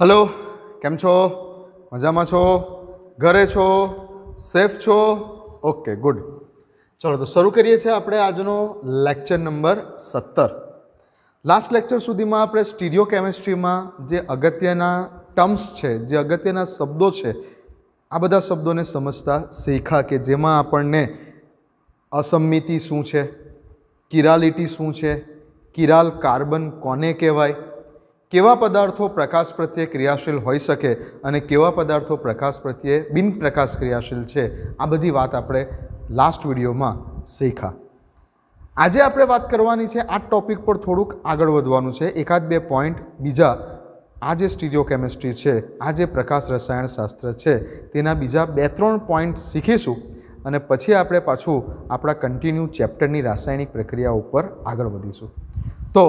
Hello કેમ છો મજામાં છો ઘરે છો સેફ છો ઓકે ગુડ ચલો તો શરૂ કરીએ છીએ આપણે આજનો લેક્ચર નંબર સત્તર લાસ્ટ લેક્ચર સુધીમાં આપણે સ્ટીરિયો કેમેસ્ટ્રીમાં જે અગત્યના ટર્મ્સ છે જે અગત્યના શબ્દો છે આ બધા શબ્દોને સમજતા શીખા કે જેમાં આપણને અસંમિતિ શું છે કિરાલિટી શું છે કિરાલ કાર્બન કોને કહેવાય કેવા પદાર્થો પ્રકાશ પ્રત્યે ક્રિયાશીલ હોઈ શકે અને કેવા પદાર્થો પ્રકાશ પ્રત્યે બિનપ્રકાશ ક્રિયાશીલ છે આ બધી વાત આપણે લાસ્ટ વિડીયોમાં શીખા આજે આપણે વાત કરવાની છે આ ટોપિક પર થોડુંક આગળ વધવાનું છે એકાદ બે પોઈન્ટ બીજા આ જે સ્ટીરિયો સ્ટીરિયોકેમિસ્ટ્રી છે આ જે પ્રકાશ રસાયણશાસ્ત્ર છે તેના બીજા બે ત્રણ પોઈન્ટ શીખીશું અને પછી આપણે પાછું આપણા કન્ટિન્યુ ચેપ્ટરની રાસાયણિક પ્રક્રિયા ઉપર આગળ વધીશું તો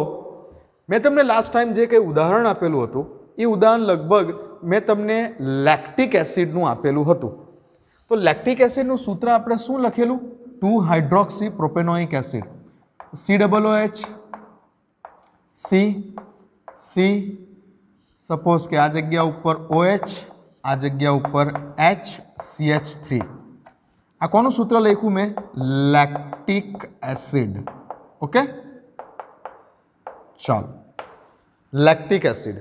મેં તમને લાસ્ટ ટાઈમ જે કંઈ ઉદાહરણ આપેલું હતું એ ઉદાહરણ લગભગ મેં તમને લેક્ટિક એસિડનું આપેલું હતું તો લેક્ટિક એસિડનું સૂત્ર આપણે શું લખેલું two hydroxy propanoic acid C double O H C C suppose કે આ જગ્યા ઉપર OH આ જગ્યા ઉપર એચ એચ સી થ્રી આ કોનું સૂત્ર લખ્યું મેં લેક્ટિક એસિડ ઓકે ચાલો લેક્ટિક એસિડ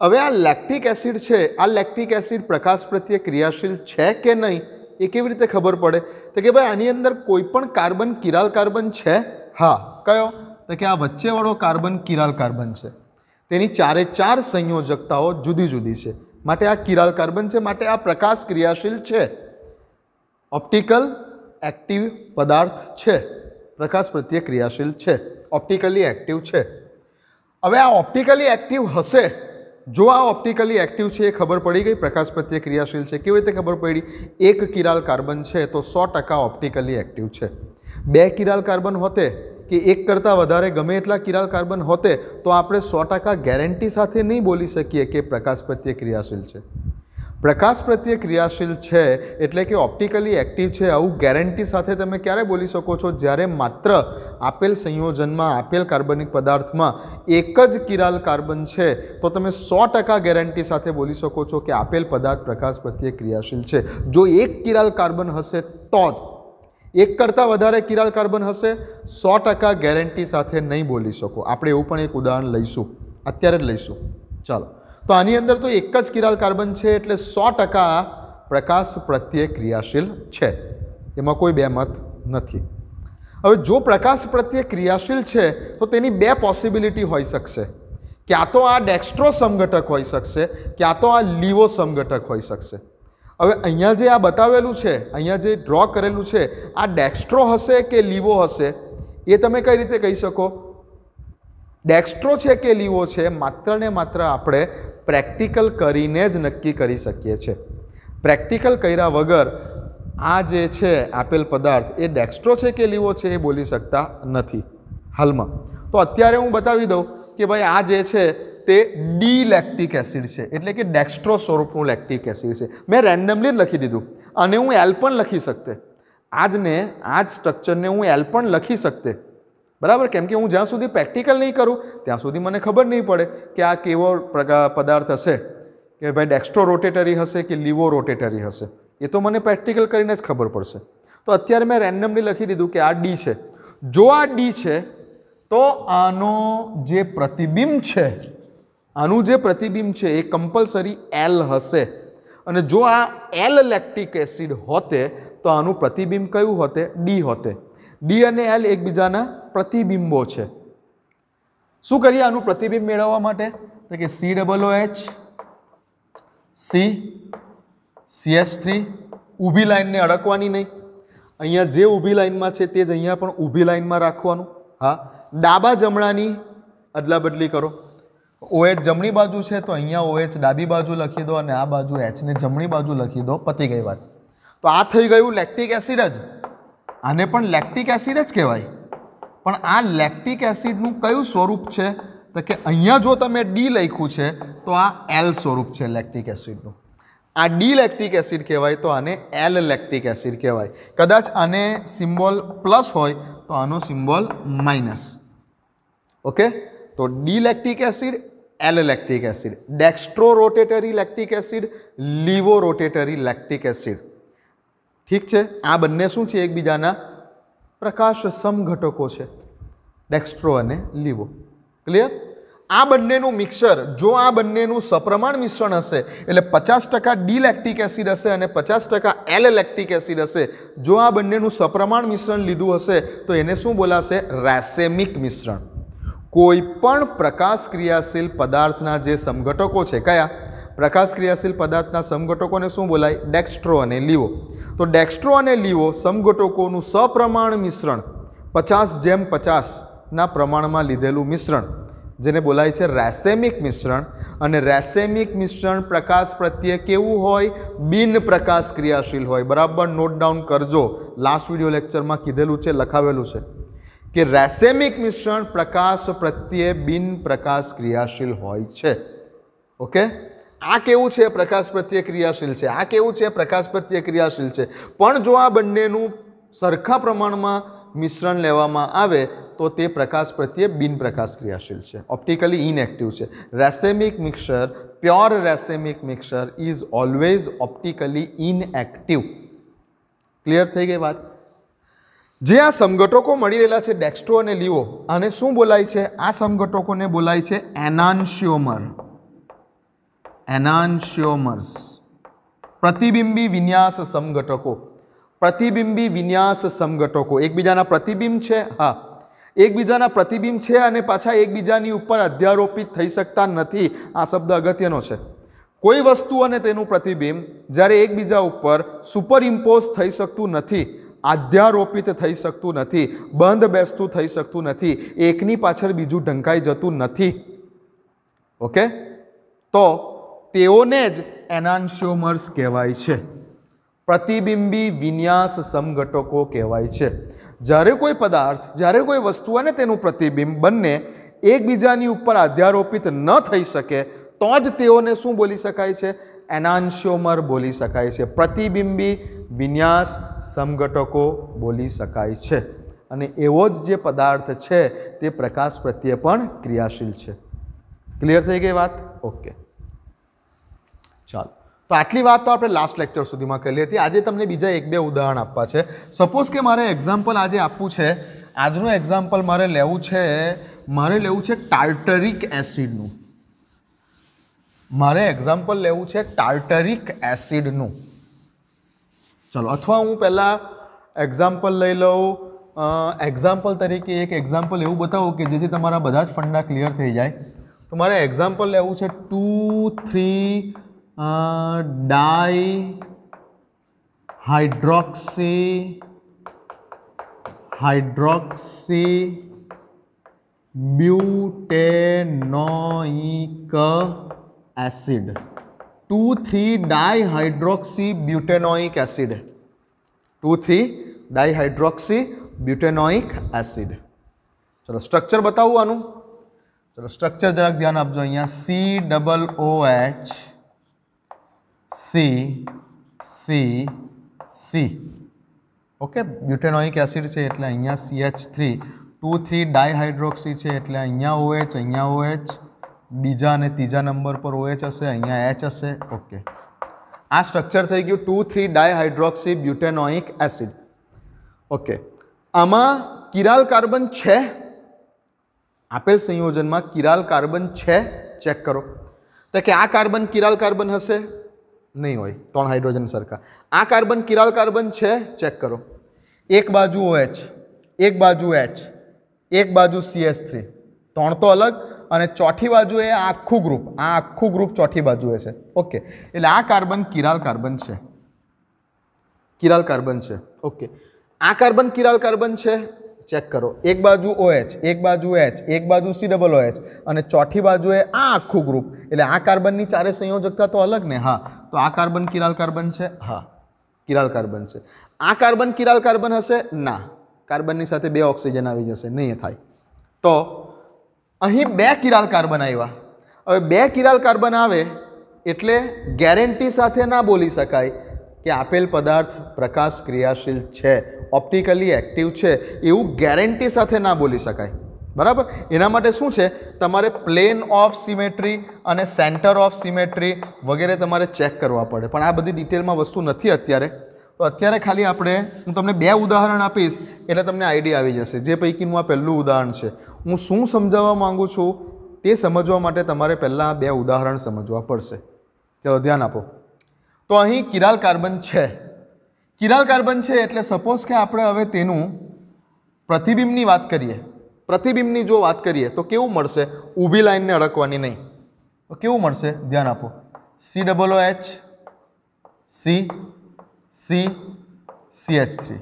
હવે આ લેક્ટિક એસિડ છે આ લેક્ટિક એસિડ પ્રકાશ પ્રત્યે ક્રિયાશીલ છે કે નહીં એ કેવી રીતે ખબર પડે તો કે ભાઈ આની અંદર કોઈ પણ કાર્બન કિરાલ કાર્બન છે હા કયો તો કે આ વચ્ચેવાળો કાર્બન કિરાલ કાર્બન છે તેની ચારે ચાર સંયોજકતાઓ જુદી જુદી છે માટે આ કિરાલ કાર્બન છે માટે આ પ્રકાશ ક્રિયાશીલ છે ઓપ્ટિકલ એક્ટિવ પદાર્થ છે પ્રકાશ પ્રત્યે ક્રિયાશીલ છે ઓપ્ટિકલી એક્ટિવ છે હવે આ ઓપ્ટિકલી એક્ટિવ હશે જો આ ઓપ્ટિકલી એક્ટિવ છે એ ખબર પડી ગઈ પ્રકાશ પ્રત્યે ક્રિયાશીલ છે કેવી રીતે ખબર પડી એક કિરાલ કાર્બન છે તો સો ટકા ઓપ્ટિકલી એક્ટિવ છે બે કિરાલ કાર્બન હોતે કે એક કરતાં વધારે ગમે એટલા કિરાલ કાર્બન હોતે તો આપણે સો ટકા ગેરંટી સાથે નહીં બોલી શકીએ કે પ્રકાશ પ્રત્યે ક્રિયાશીલ છે પ્રકાશ પ્રત્યે ક્રિયાશીલ છે એટલે કે ઓપ્ટિકલી એક્ટિવ છે આવું ગેરંટી સાથે તમે ક્યારે બોલી શકો છો જ્યારે માત્ર આપેલ સંયોજનમાં આપેલ કાર્બનિક પદાર્થમાં એક જ કિરાલ કાર્બન છે તો તમે સો ટકા ગેરંટી સાથે બોલી શકો છો કે આપેલ પદાર્થ પ્રકાશ પ્રત્યે ક્રિયાશીલ છે જો એક કિરાલ કાર્બન હશે તો જ એક કરતાં વધારે કિરાલ કાર્બન હશે સો ટકા ગેરંટી સાથે નહીં બોલી શકો આપણે એવું પણ એક ઉદાહરણ લઈશું અત્યારે જ લઈશું ચાલો તો આની અંદર તો એક જ કિરાલ કાર્બન છે એટલે સો ટકા પ્રકાશ પ્રત્યે ક્રિયાશીલ છે એમાં કોઈ બે મત નથી હવે જો પ્રકાશ પ્રત્યે ક્રિયાશીલ છે તો તેની બે પોસિબિલિટી હોઈ શકશે ક્યાં તો આ ડેક્સ્ટ્રો સંગઠક હોઈ શકશે ક્યાં તો આ લીવો સંગઠક હોઈ શકશે હવે અહીંયા જે આ બતાવેલું છે અહીંયા જે ડ્રો કરેલું છે આ ડેક્સ્ટ્રો હશે કે લીવો હશે એ તમે કઈ રીતે કહી શકો ડેક્સ્ટ્રો છે કે લીવો છે માત્ર ને માત્ર આપણે પ્રેક્ટિકલ કરીને જ નક્કી કરી શકીએ છીએ પ્રેક્ટિકલ કર્યા વગર આ જે છે આપેલ પદાર્થ એ ડેક્સ્ટ્રો છે કે લીવો છે એ બોલી શકતા નથી હાલમાં તો અત્યારે હું બતાવી દઉં કે ભાઈ આ જે છે તે ડી લેક્ટિક એસિડ છે એટલે કે ડેક્સ્ટ્રો સ્વરૂપનું લેક્ટિક એસિડ છે મેં રેન્ડમલી જ લખી દીધું અને હું એલ પણ લખી શકતે આજને આ જ સ્ટ્રક્ચરને હું એલ પણ લખી શકતે બરાબર કેમ કે હું જ્યાં સુધી પ્રેક્ટિકલ નહીં કરું ત્યાં સુધી મને ખબર નહીં પડે કે આ કેવો પદાર્થ હશે કે ભાઈ ડેક્સ્ટ્રો રોટેટરી હશે કે લીવો રોટેટરી હશે એ તો મને પ્રેક્ટિકલ કરીને જ ખબર પડશે તો અત્યારે મેં રેન્ડમલી લખી દીધું કે આ ડી છે જો આ ડી છે તો આનો જે પ્રતિબિંબ છે આનું જે પ્રતિબિંબ છે એ કમ્પલસરી એલ હશે અને જો આ એલ લેક્ટિક એસિડ હોતે તો આનું પ્રતિબિંબ કયું હોતે ડી હોતે ડી અને એલ એકબીજાના પ્રતિબિંબો છે શું કરીએ આનું પ્રતિબિંબ મેળવવા માટે તો કે C double O H C C H three ઊભી લાઇનને અડકવાની નહીં અહીંયા જે ઊભી લાઇનમાં છે તે જ અહીંયા પણ ઊભી લાઇનમાં રાખવાનું હા ડાબા જમણાની અદલાબદલી કરો ઓએચ જમણી બાજુ છે તો અહીંયા ઓએચ ડાબી બાજુ લખી દો અને આ બાજુ એચને જમણી બાજુ લખી દો પતી ગઈ વાત તો આ થઈ ગયું લેક્ટિક એસિડ જ આને પણ લેક્ટિક એસિડ જ કહેવાય પણ આ લેક્ટિક એસિડનું કયું સ્વરૂપ છે તો કે અહીંયા જો તમે ડી લખ્યું છે તો આ એલ સ્વરૂપ છે લેક્ટિક એસિડનું આ ડી લેક્ટિક એસિડ કહેવાય તો આને એલ લેક્ટિક એસિડ કહેવાય કદાચ આને સિમ્બોલ પ્લસ હોય તો આનો સિમ્બોલ માઇનસ ઓકે તો D lactic acid L lactic acid dextro rotatory lactic acid levo rotatory lactic acid ઠીક છે આ બંને શું છે એકબીજાના પ્રકાશ સમઘટકો છે ડેક્સ્ટ્રો અને લીવો ક્લિયર આ બંનેનું મિક્સર જો આ બંનેનું સપ્રમાણ મિશ્રણ હશે એટલે પચાસ ટકા ડી લેક્ટિક એસિડ હશે અને પચાસ ટકા એલ લેક્ટિક એસિડ હશે જો આ બંનેનું સપ્રમાણ મિશ્રણ લીધું હશે તો એને શું બોલાશે રેસેમિક મિશ્રણ કોઈપણ પ્રકાશ ક્રિયાશીલ પદાર્થના જે સમઘટકો છે કયા પ્રકાશ ક્રિયાશીલ પદાર્થના સમઘટકોને શું બોલાય ડેક્સ્ટ્રો અને લીવો તો ડેક્સ્ટ્રો અને લીવો સમઘટકોનું સપ્રમાણ મિશ્રણ પચાસ જેમ પચાસના પ્રમાણમાં લીધેલું મિશ્રણ જેને બોલાય છે રેસેમિક મિશ્રણ અને રેસેમિક મિશ્રણ પ્રકાશ પ્રત્યે કેવું હોય બિન પ્રકાશ ક્રિયાશીલ હોય બરાબર નોટ ડાઉન કરજો લાસ્ટ વિડિયો લેક્ચરમાં કીધેલું છે લખાવેલું છે કે રેસેમિક મિશ્રણ પ્રકાશ પ્રત્યે બિન પ્રકાશ ક્રિયાશીલ હોય છે ઓકે આ કેવું છે પ્રકાશ પ્રત્યે ક્રિયાશીલ છે આ કેવું છે પ્રકાશ પ્રત્યે ક્રિયાશીલ છે પણ જો આ બંનેનું સરખા પ્રમાણમાં મિશ્રણ લેવામાં આવે તો તે પ્રકાશ પ્રત્યે બિનપ્રકાશ ક્રિયાશીલ છે ઓપ્ટિકલી ઇનએક્ટિવ છે racemic mixer pure racemic mixer is always optically inactive clear થઈ ગઈ વાત જે આ સમઘટકો મળી રહેલા છે ડેક્સ્ટો અને લીવો આને શું બોલાય છે આ સમઘટકોને બોલાય છે એનાન્શિયોમર એનાન્શિયોમર્સ પ્રતિબિંબી વિન્યાસ સમઘટકો પ્રતિબિંબી વિન્યાસ સમઘટકો એકબીજાના પ્રતિબિંબ છે હા એકબીજાના પ્રતિબિંબ છે અને પાછા એકબીજાની ઉપર અધ્યારોપિત થઈ શકતા નથી આ શબ્દ અગત્યનો છે કોઈ વસ્તુ અને તેનું પ્રતિબિંબ જ્યારે એકબીજા ઉપર સુપર ઇમ્પોઝ થઈ શકતું નથી આધ્યારોપિત થઈ શકતું નથી બંધ બેસતું થઈ શકતું નથી એકની પાછળ બીજું ઢંકાઈ જતું નથી ઓકે તો તેઓને જ એનાન્શિયોમર્સ કહેવાય છે પ્રતિબિંબી વિન્યાસ સમઘટકો કહેવાય છે જ્યારે કોઈ પદાર્થ જ્યારે કોઈ વસ્તુ અને તેનું પ્રતિબિંબ બંને એકબીજાની ઉપર આધ્યારોપિત ન થઈ શકે તો જ તેઓને શું બોલી શકાય છે એનાન્શિયોમર બોલી શકાય છે પ્રતિબિંબી વિન્યાસ સમઘટકો બોલી શકાય છે અને એવો જ જે પદાર્થ છે તે પ્રકાશ પ્રત્યે પણ ક્રિયાશીલ છે ક્લિયર થઈ ગઈ વાત ઓકે તો આટલી વાત તો આપણે લાસ્ટ લેક્ચર સુધીમાં કરી હતી આજે તમને બીજા એક બે ઉદાહરણ આપવા છે સપોઝ કે મારે એક્ઝામ્પલ આજે આપવું છે આજનું એક્ઝામ્પલ મારે લેવું છે મારે લેવું છે ટાર્ટરિક એસિડનું મારે એક્ઝામ્પલ લેવું છે ટાર્ટરિક એસિડનું ચલો અથવા હું પહેલાં એક્ઝામ્પલ લઈ લઉં એક્ઝામ્પલ તરીકે એક એક્ઝામ્પલ એવું બતાવું કે જેથી તમારા બધા જ ફંડા ક્લિયર થઈ જાય તો મારે એક્ઝામ્પલ લેવું છે two three di hydroxy hydroxy butanoic acid two three di hydroxy butanoic acid two three di hydroxy butanoic acid ચલો સ્ટ્રક્ચર બતાવવાનું ચલો સ્ટ્રક્ચર જરાક ધ્યાન આપજો અહીંયા C double O H C C C okay butanoic acid છે એટલે અહીંયા CH three two three dihydroxy છે એટલે અહીંયા ઓએચ અહીંયા ઓએચ બીજા અને ત્રીજા નંબર પર ઓએચ હશે અહીંયા એચ હશે ઓકે આ સ્ટ્રક્ચર થઈ ગયું two three dihydroxy butanoic acid okay આમાં કિરાલ કાર્બન છે આપેલ સંયોજનમાં કિરાલ કાર્બન છે ચેક કરો તો કે આ કાર્બન કિરાલ કાર્બન હશે નહીં હોય ત્રણ હાઇડ્રોજન સરખા આ કાર્બન કિરાલ કાર્બન છે ચેક કરો એક બાજુ ઓએચ એક બાજુ એચ એક બાજુ સીએસ થ્રી ત્રણ તો અલગ અને ચોથી બાજુએ આ આખું ગ્રુપ આ આખું ગ્રુપ ચોથી બાજુએ છે ઓકે એટલે આ કાર્બન કિરાલ કાર્બન છે કિરાલ કાર્બન છે ઓકે આ કાર્બન કિરાલ કાર્બન છે ચેક કરો એક બાજુ ઓએચ એક બાજુ એચ એક બાજુ સી ડબલ ઓએચ અને ચોથી બાજુએ આ આખું ગ્રુપ એટલે આ કાર્બનની ચારે સંયોજકતા તો અલગ ને હા તો આ કાર્બન કિરાલ કાર્બન છે હા કિરાલ કાર્બન છે આ કાર્બન કિરાલ કાર્બન હશે ના કાર્બનની સાથે બે ઓક્સિજન આવી જશે નહીં થાય તો અહીં બે કિરાલ કાર્બન આવ્યા હવે બે કિરાલ કાર્બન આવે એટલે ગેરંટી સાથે ના બોલી શકાય કે આપેલ પદાર્થ પ્રકાશ ક્રિયાશીલ છે ઓપ્ટિકલી એક્ટિવ છે એવું ગેરંટી સાથે ના બોલી શકાય બરાબર એના માટે શું છે તમારે પ્લેન ઓફ સિમેટ્રી અને સેન્ટર ઓફ સિમેટ્રી વગેરે તમારે ચેક કરવા પડે પણ આ બધી ડિટેલમાં વસ્તુ નથી અત્યારે તો અત્યારે ખાલી આપણે હું તમને બે ઉદાહરણ આપીશ એટલે તમને આઈડિયા આવી જશે જે પૈકીનું આ પહેલું ઉદાહરણ છે હું શું સમજાવવા માગું છું તે સમજવા માટે તમારે પહેલાં બે ઉદાહરણ સમજવા પડશે ચલો ધ્યાન આપો તો અહીં કિરાલ કાર્બન છે કિરાલ કાર્બન છે એટલે સપોઝ કે આપણે હવે તેનું પ્રતિબિંબની વાત કરીએ પ્રતિબિંબની જો વાત કરીએ તો કેવું મળશે ઊભી લાઇનને અડકવાની નહીં તો કેવું મળશે ધ્યાન આપો C double O H C C C H three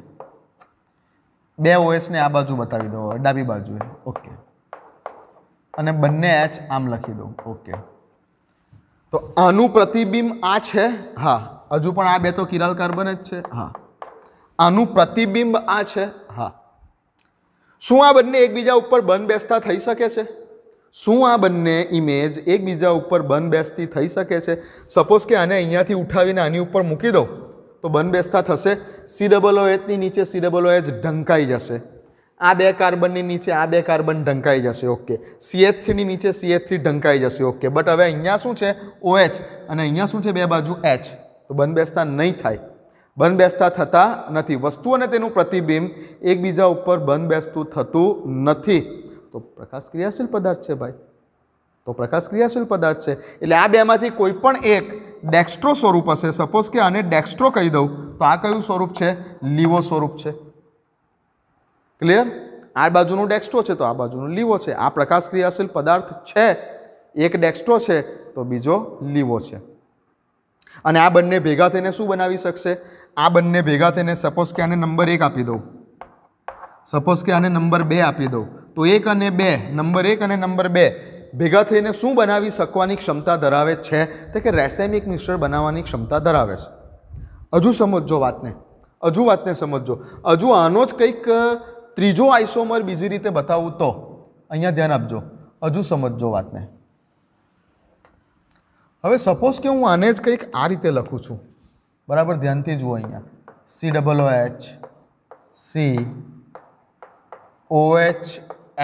બે ઓએસને આ બાજુ બતાવી દો ડાબી બાજુએ ઓકે અને બંને એચ આમ લખી દઉં ઓકે તો આનું પ્રતિબિંબ આ છે હા હજુ પણ આ બે તો કિરાલ કાર્બન જ છે હા આનું પ્રતિબિંબ આ છે હા શું આ બંને એકબીજા ઉપર બંધ બેસતા થઈ શકે છે શું આ બંને ઇમેજ એકબીજા ઉપર બંધ બેસતી થઈ શકે છે સપોઝ કે આને અહીંયાથી ઉઠાવીને આની ઉપર મૂકી દઉં તો બંધ બેસતા થશે સી ડબલ એચની નીચે સી ડબલ ઓ એચ ઢંકાઈ જશે આ બે કાર્બનની નીચે આ બે કાર્બન ઢંકાઈ જશે ઓકે સીએચ થ્રીની નીચે સીએચ થ્રી ઢંકાઈ જશે ઓકે બટ હવે અહીંયા શું છે ઓએચ અને અહીંયા શું છે બે બાજુ એચ તો બંધબેસતા નહીં થાય બંધબેસતા થતા નથી વસ્તુ અને તેનું પ્રતિબિંબ એકબીજા ઉપર બંધબેસતું થતું નથી તો પ્રકાશ ક્રિયાશીલ પદાર્થ છે ભાઈ તો પ્રકાશ ક્રિયાશીલ પદાર્થ છે એટલે આ બેમાંથી કોઈ પણ એક ડેક્સ્ટ્રો સ્વરૂપ હશે સપોઝ કે આને ડેક્સ્ટ્રો કહી દઉં તો આ કયું સ્વરૂપ છે લીવો સ્વરૂપ છે ક્લિયર આ બાજુનું ડેક્સ્ટો છે તો આ બાજુનું લીવો છે આ પ્રકાશ ક્રિયાશીલ પદાર્થ છે એક ડેક્સ્ટો છે તો બીજો લીવો છે અને આ બંને ભેગા થઈને શું બનાવી શકશે આ બંને ભેગા થઈને સપોઝ કે આને નંબર એક આપી દઉં સપોઝ કે આને નંબર બે આપી દઉં તો એક અને બે નંબર એક અને નંબર બે ભેગા થઈને શું બનાવી શકવાની ક્ષમતા ધરાવે છે તો કે રેસેમિક મિશ્ર બનાવવાની ક્ષમતા ધરાવે છે હજુ સમજો વાતને હજુ વાતને સમજો હજુ આનો જ કંઈક ત્રીજો આઈસોમર બીજી રીતે બતાવું તો અહીંયા ધ્યાન આપજો હજુ સમજજો વાતને હવે સપોઝ કે હું આને જ કંઈક આ રીતે લખું છું બરાબર ધ્યાનથી જુઓ અહીંયા C double O H C O H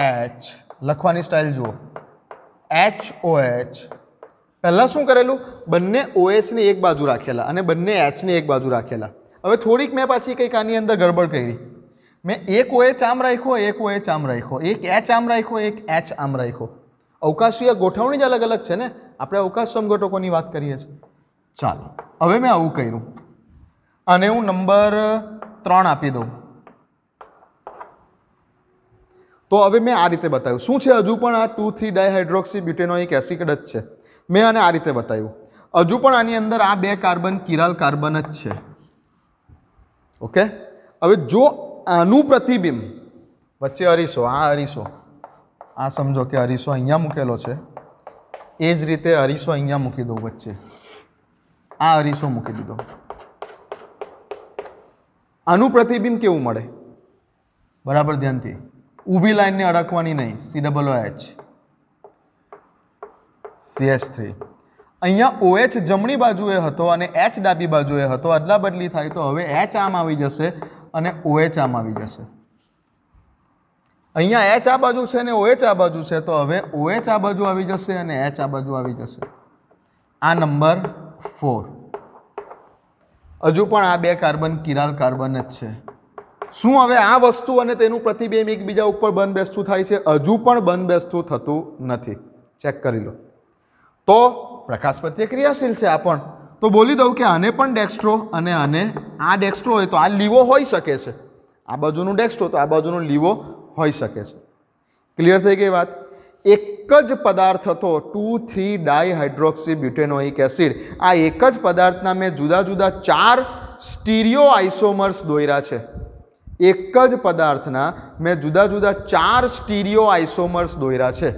H લખવાની સ્ટાઇલ જુઓ એચ ઓ એચ પહેલાં શું કરેલું બંને ઓએચની એક બાજુ રાખેલા અને બંને એચની એક બાજુ રાખેલા હવે થોડીક મેં પાછી કંઈક આની અંદર ગડબડ કરી મેં એક ઓએચ આમ રાખ્યો એક ઓએચ આમ રાખ્યો એક એચ આમ રાખ્યો એક એચ આમ રાખ્યો અવકાશીય ગોઠવણી જ અલગ અલગ છે ને આપણે અવકાશ સમઘટકોની વાત કરીએ છીએ ચાલો હવે મેં આવું કર્યું અને હું નંબર ત્રણ આપી દઉં તો હવે મેં આ રીતે બતાવ્યું શું છે હજુ પણ આ two three dihydroxy butanoic acid જ છે મેં આને આ રીતે બતાવ્યું હજુ પણ આની અંદર આ બે કાર્બન કિરાલ કાર્બન જ છે ઓકે હવે જો આનું પ્રતિબિંબ વચ્ચે અરીસો આ અરીસો આ સમજો કે અરીસો અહીંયા મૂકેલો છે એ જ રીતે અરીસો અહીંયા મૂકી દઉં વચ્ચે આ અરીસો મૂકી દીધો આનું પ્રતિબિંબ કેવું મળે બરાબર ધ્યાનથી ઊભી લાઈનને અડકવાની નહીં C double O H CH three અહીંયા ઓએચ જમણી બાજુએ હતો અને એચ ડાબી બાજુએ હતો અદલા બદલી થાય તો હવે એચ આમ આવી જશે અને ઓએચ આમ આવી જશે અહીંયા એચ આ બાજુ છે ને ઓએચ આ બાજુ છે તો હવે ઓએચ આ બાજુ આવી જશે અને એચ આ બાજુ આવી જશે આ નંબર ફોર હજુ પણ આ બે કાર્બન કિરાલ કાર્બન જ છે શું હવે આ વસ્તુ અને તેનું પ્રતિબિંબ એકબીજા ઉપર બંધબેસતું થાય છે હજુ પણ બંધબેસતું થતું નથી ચેક કરી લો તો પ્રકાશ પ્રત્યે ક્રિયાશીલ છે આ પણ તો બોલી દઉં કે આને પણ ડેક્સ્ટ્રો અને આને આ ડેક્સ્ટ્રો હોય તો આ લીવો હોઈ શકે છે આ બાજુનું ડેક્સ્ટ્રો તો આ બાજુનો લીવો હોઈ શકે છે ક્લિયર થઈ ગઈ વાત એક જ પદાર્થ હતો two three dihydroxy butanoic acid આ એક જ પદાર્થના મેં જુદા જુદા ચાર સ્ટીરિયો આઇસોમર્સ દોર્યા છે એક જ પદાર્થના મેં જુદા જુદા ચાર સ્ટીરિયો આઇસોમર્સ દોર્યા છે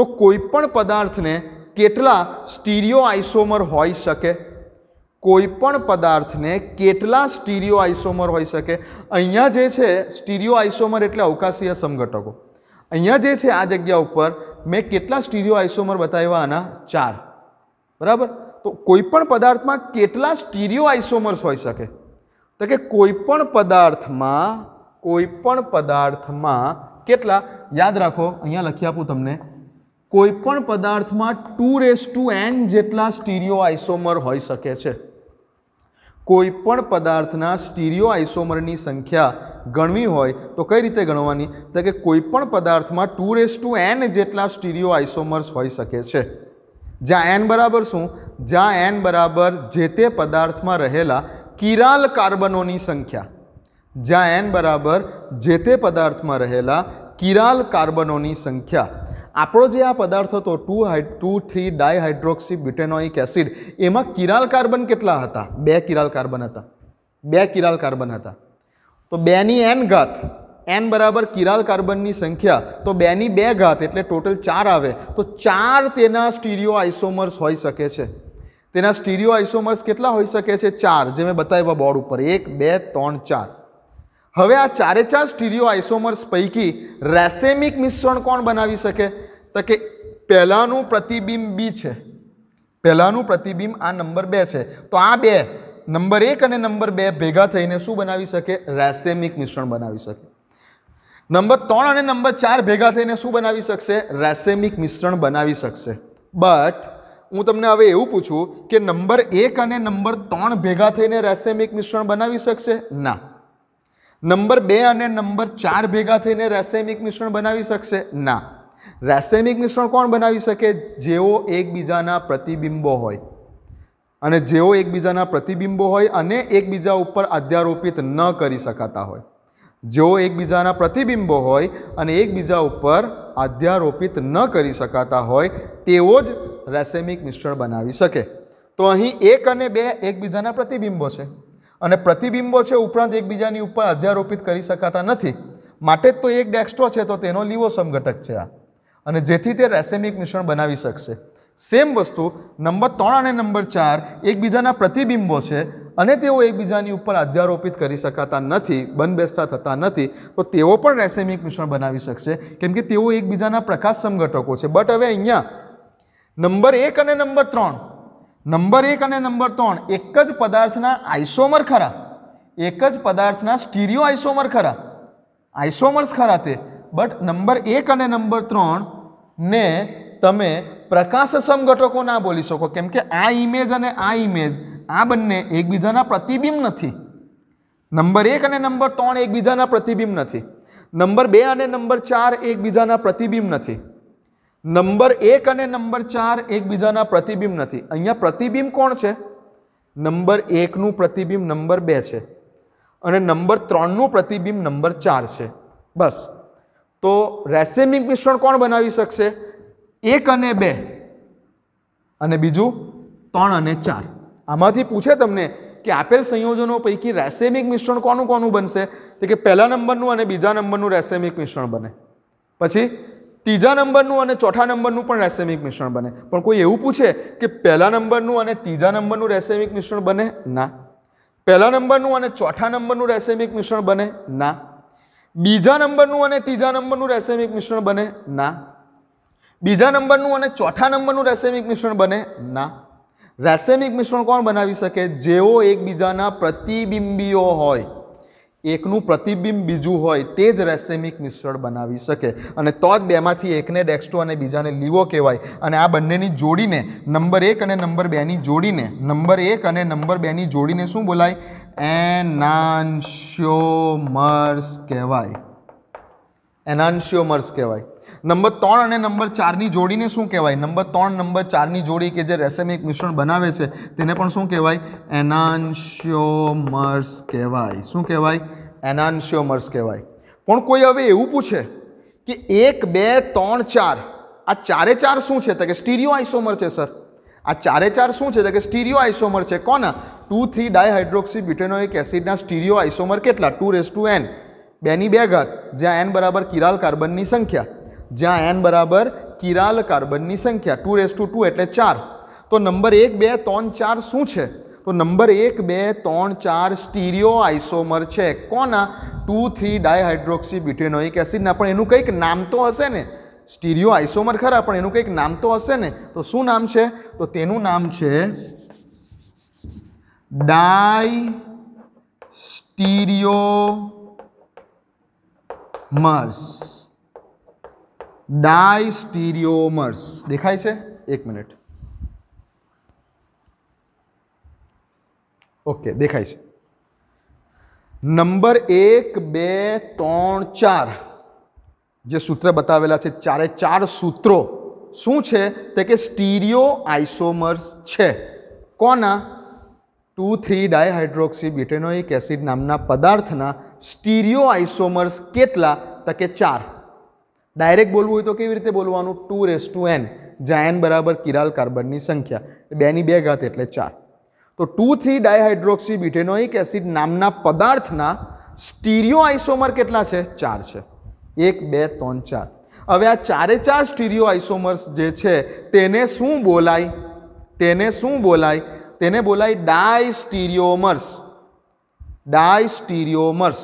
તો કોઈ પણ પદાર્થને કેટલા સ્ટીરિયો આઇસોમર હોઈ શકે કોઈપણ પદાર્થને કેટલા સ્ટીરિયો આઇસોમર હોઈ શકે અહીંયા જે છે સ્ટીરિયો આઇસોમર એટલે અવકાશીય સમઘટકો અહીંયા જે છે આ જગ્યા ઉપર મેં કેટલા સ્ટીરિયો આઇસોમર બતાવ્યા આના ચાર બરાબર તો કોઈપણ પદાર્થમાં કેટલા સ્ટીરિયો આઇસોમર્સ હોઈ શકે તો કે કોઈપણ પદાર્થમાં કોઈપણ પદાર્થમાં કેટલા યાદ રાખો અહીંયા લખી આપું તમને કોઈપણ પદાર્થમાં ટુ રેસ ટુ એન જેટલા સ્ટીરિયો આઇસોમર હોઈ શકે છે કોઈપણ પદાર્થના સ્ટીરિયો આઇસોમરની સંખ્યા ગણવી હોય તો કઈ રીતે ગણવાની તો કે કોઈપણ પદાર્થમાં ટુ રેસ ટુ એન જેટલા સ્ટીરિયો આઇસોમર્સ હોઈ શકે છે જ્યાં એન બરાબર શું જ્યાં એન બરાબર જે તે પદાર્થમાં રહેલા કિરાલ કાર્બનોની સંખ્યા જ્યાં એન બરાબર જે તે પદાર્થમાં રહેલા કિરાલ કાર્બનોની સંખ્યા આપણો જે આ પદાર્થ હતો ટુ હાઇ two three dihydroxy butanoic acid એમાં કિરાલ કાર્બન કેટલા હતા બે કિરાલ કાર્બન હતા બે કિરાલ કાર્બન હતા તો બેની એન ઘાત એન બરાબર કિરાલ કાર્બનની સંખ્યા તો બેની બે ઘાત એટલે ટોટલ ચાર આવે તો ચાર તેના સ્ટીરિયો આઇસોમર્સ હોઈ શકે છે તેના સ્ટીરિયો આઇસોમર્સ કેટલા હોઈ શકે છે ચાર જે મેં બતાવ્યા બોર્ડ ઉપર એક બે ત્રણ ચાર હવે આ ચારે ચાર સ્ટીરિયો આઇસોમર્સ પૈકી રેસેમિક મિશ્રણ કોણ બનાવી શકે તો કે પહેલાંનું પ્રતિબિંબ બી છે પહેલાંનું પ્રતિબિંબ આ નંબર બે છે તો આ બે નંબર એક અને નંબર બે ભેગા થઈને શું બનાવી શકે રાસાયણિક મિશ્રણ બનાવી શકે નંબર ત્રણ અને નંબર ચાર ભેગા થઈને શું બનાવી શકશે રાસાયણિક મિશ્રણ બનાવી શકશે બટ હું તમને હવે એવું પૂછું કે નંબર એક અને નંબર ત્રણ ભેગા થઈને રાસાયણિક મિશ્રણ બનાવી શકશે ના નંબર બે અને નંબર ચાર ભેગા થઈને રાસાયણિક મિશ્રણ બનાવી શકશે ના રાસાયણિક મિશ્રણ કોણ બનાવી શકે જેઓ એકબીજાના પ્રતિબિંબો હોય અને જેઓ એકબીજાના પ્રતિબિંબો હોય અને એકબીજા ઉપર અધ્યારોપિત ન કરી શકાતા હોય જેઓ એકબીજાના પ્રતિબિંબો હોય અને એકબીજા ઉપર અધ્યારોપિત ન કરી શકાતા હોય તેવો જ રેસેમિક મિશ્રણ બનાવી શકે તો અહીં એક અને બે એકબીજાના પ્રતિબિંબો છે અને પ્રતિબિંબો છે ઉપરાંત એકબીજાની ઉપર અધ્યારોપિત કરી શકાતા નથી માટે તો એક ડેક્સ્ટ્રો છે તો તેનો લીવો સમઘટક છે આ અને જેથી તે રેસેમિક મિશ્રણ બનાવી શકશે સેમ વસ્તુ નંબર ત્રણ અને નંબર ચાર એકબીજાના પ્રતિબિંબો છે અને તેઓ એકબીજાની ઉપર અધ્યારોપિત કરી શકાતા નથી બંધબેસતા થતા નથી તો તેઓ પણ રેસેમિક મિશ્રણ બનાવી શકશે કેમ કે તેઓ એકબીજાના પ્રકાશ સમઘટકો છે બટ હવે અહીંયા નંબર એક અને નંબર ત્રણ નંબર એક અને નંબર ત્રણ એક જ પદાર્થના આઇસોમર ખરા એક જ પદાર્થના સ્ટીરિયો આઇસોમર ખરા આઇસોમર્સ ખરા તે બટ નંબર એક અને નંબર ત્રણ ને તમે પ્રકાશ ઘટકો ના બોલી શકો કેમ કે આ ઇમેજ અને આ ઇમેજ આ બંને એકબીજાના પ્રતિબિંબ નથી નંબર એક અને નંબર ત્રણ એકબીજાના પ્રતિબિંબ નથી નંબર બે અને નંબર ચાર એકબીજાના પ્રતિબિંબ નથી નંબર એક અને નંબર ચાર એકબીજાના પ્રતિબિંબ નથી અહીંયા પ્રતિબિંબ કોણ છે નંબર એકનું પ્રતિબિંબ નંબર બે છે અને નંબર ત્રણનું પ્રતિબિંબ નંબર ચાર છે બસ તો રેસેમિક મિશ્રણ કોણ બનાવી શકશે એક અને બે અને બીજું ત્રણ અને ચાર આમાંથી પૂછે તમને કે આપેલ સંયોજનો પૈકી રેસેમિક મિશ્રણ કોનું કોનું બનશે તો કે પહેલા નંબરનું અને બીજા નંબરનું રેસેમિક મિશ્રણ બને પછી ત્રીજા નંબરનું અને ચોથા નંબરનું પણ રેસેમિક મિશ્રણ બને પણ કોઈ એવું પૂછે કે પહેલા નંબરનું અને ત્રીજા નંબરનું રેસેમિક મિશ્રણ બને ના પહેલા નંબરનું અને ચોથા નંબરનું રેસેમિક મિશ્રણ બને ના બીજા નંબરનું અને ત્રીજા નંબરનું રેસેમિક મિશ્રણ બને ના બીજા નંબરનું અને ચોથા નંબરનું રેસેમિક મિશ્રણ બને ના રેસેમિક મિશ્રણ કોણ બનાવી શકે જેઓ એકબીજાના પ્રતિબિંબીઓ હોય એકનું પ્રતિબિંબ બીજું હોય તે જ રેસેમિક મિશ્રણ બનાવી શકે અને તો જ બેમાંથી એકને ડેક્સ્ટો અને બીજાને લીવો કહેવાય અને આ બંનેની જોડીને નંબર એક અને નંબર બેની જોડીને નંબર એક અને નંબર બેની જોડીને શું બોલાય એનાન્શિયોમર્સ કહેવાય એનાન્શિયોમર્સ કહેવાય નંબર ત્રણ અને નંબર ચારની જોડીને શું કહેવાય નંબર ત્રણ નંબર ચારની જોડી કે જે રેસેમિક મિશ્રણ બનાવે છે તેને પણ શું કહેવાય એનાન્શિયોમર્સ કહેવાય શું કહેવાય એનાન્શિયોમર્સ કહેવાય પણ કોઈ હવે એવું પૂછે કે એક બે ત્રણ ચાર આ ચારે ચાર શું છે તો કે સ્ટીરિયો આઇસોમર છે સર આ ચારે ચાર શું છે કે સ્ટીરિયો આઇસોમર છે કોના ટુ થ્રી ડાયહાઇડ્રોક્સી બ્યુટેનોઇક એસિડના સ્ટીરિયો આઇસોમર કેટલા ટુ રેસ ટુ એન બેની બે ઘાત જ્યાં એન બરાબર કિરાલ કાર્બનની સંખ્યા જ્યાં એન બરાબર કિરાલ કાર્બનની સંખ્યા ટુ રેસ ટુ ટુ એટલે ચાર તો નંબર એક બે ત્રણ ચાર શું છે તો નંબર એક બે ત્રણ ચાર સ્ટીરિયો આઇસોમર છે કોના ટુ થ્રી ડાયહાઇડ્રોક્સી બ્યુટેનોઇક એસિડના પણ એનું કંઈક નામ તો હશે ને સ્ટીરિયો આઇસોમર ખરા પણ એનું કંઈક નામ તો હશે ને તો શું નામ છે તો તેનું નામ છે ડાય સ્ટીરિયોમર્સ ડાય સ્ટીરિયોમર્સ દેખાય છે એક મિનિટ ઓકે દેખાય છે નંબર એક બે ત્રણ ચાર જે સૂત્ર બતાવેલા છે ચારે ચાર સૂત્રો શું છે તે કે સ્ટીરિયો આઇસોમર્સ છે કોના two three dihydroxy butanoic acid નામના પદાર્થના સ્ટીરિયો આઇસોમર્સ કેટલા તકે ચાર ડાયરેક્ટ બોલવું હોય તો કેવી રીતે બોલવાનું ટુ રેસ ટુ એન જાયન બરાબર કિરાલ કાર્બનની સંખ્યા બેની બે ઘાત એટલે ચાર તો two three dihydroxy butanoic acid નામના પદાર્થના સ્ટીરિયો આઇસોમર કેટલા છે ચાર છે એક બે ત્રણ ચાર હવે આ ચારે ચાર સ્ટીરિયો આઇસોમર્સ જે છે તેને શું બોલાય તેને શું બોલાય તેને બોલાય ડાય સ્ટીરિયોમર્સ ડાય ડાયસ્ટીરિયોમર્સ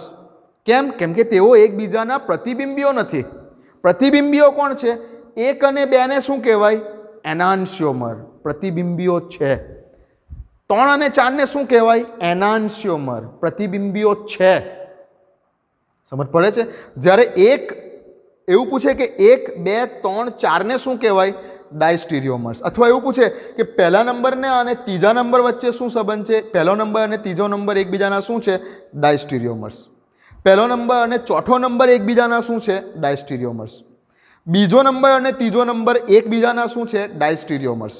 કેમ કેમ કે તેઓ એકબીજાના પ્રતિબિંબીઓ નથી પ્રતિબિંબીઓ કોણ છે એક અને બેને શું કહેવાય એનાન્શિયોમર પ્રતિબિંબીઓ છે ત્રણ અને ચારને શું કહેવાય એનાન્શિયોમર પ્રતિબિંબીઓ છે સમજ પડે છે જ્યારે એક એવું પૂછે કે એક બે ત્રણ ચારને શું કહેવાય ડાયસ્ટીરિયોમર્સ અથવા એવું પૂછે કે પહેલા નંબરને અને ત્રીજા નંબર વચ્ચે શું સંબંધ છે પહેલો નંબર અને ત્રીજો નંબર એકબીજાના શું છે ડાયસ્ટીરિયોમર્સ પહેલો નંબર અને ચોથો નંબર એકબીજાના શું છે ડાયસ્ટીરિયોમર્સ બીજો નંબર અને ત્રીજો નંબર એકબીજાના શું છે ડાયસ્ટીરિયોમર્સ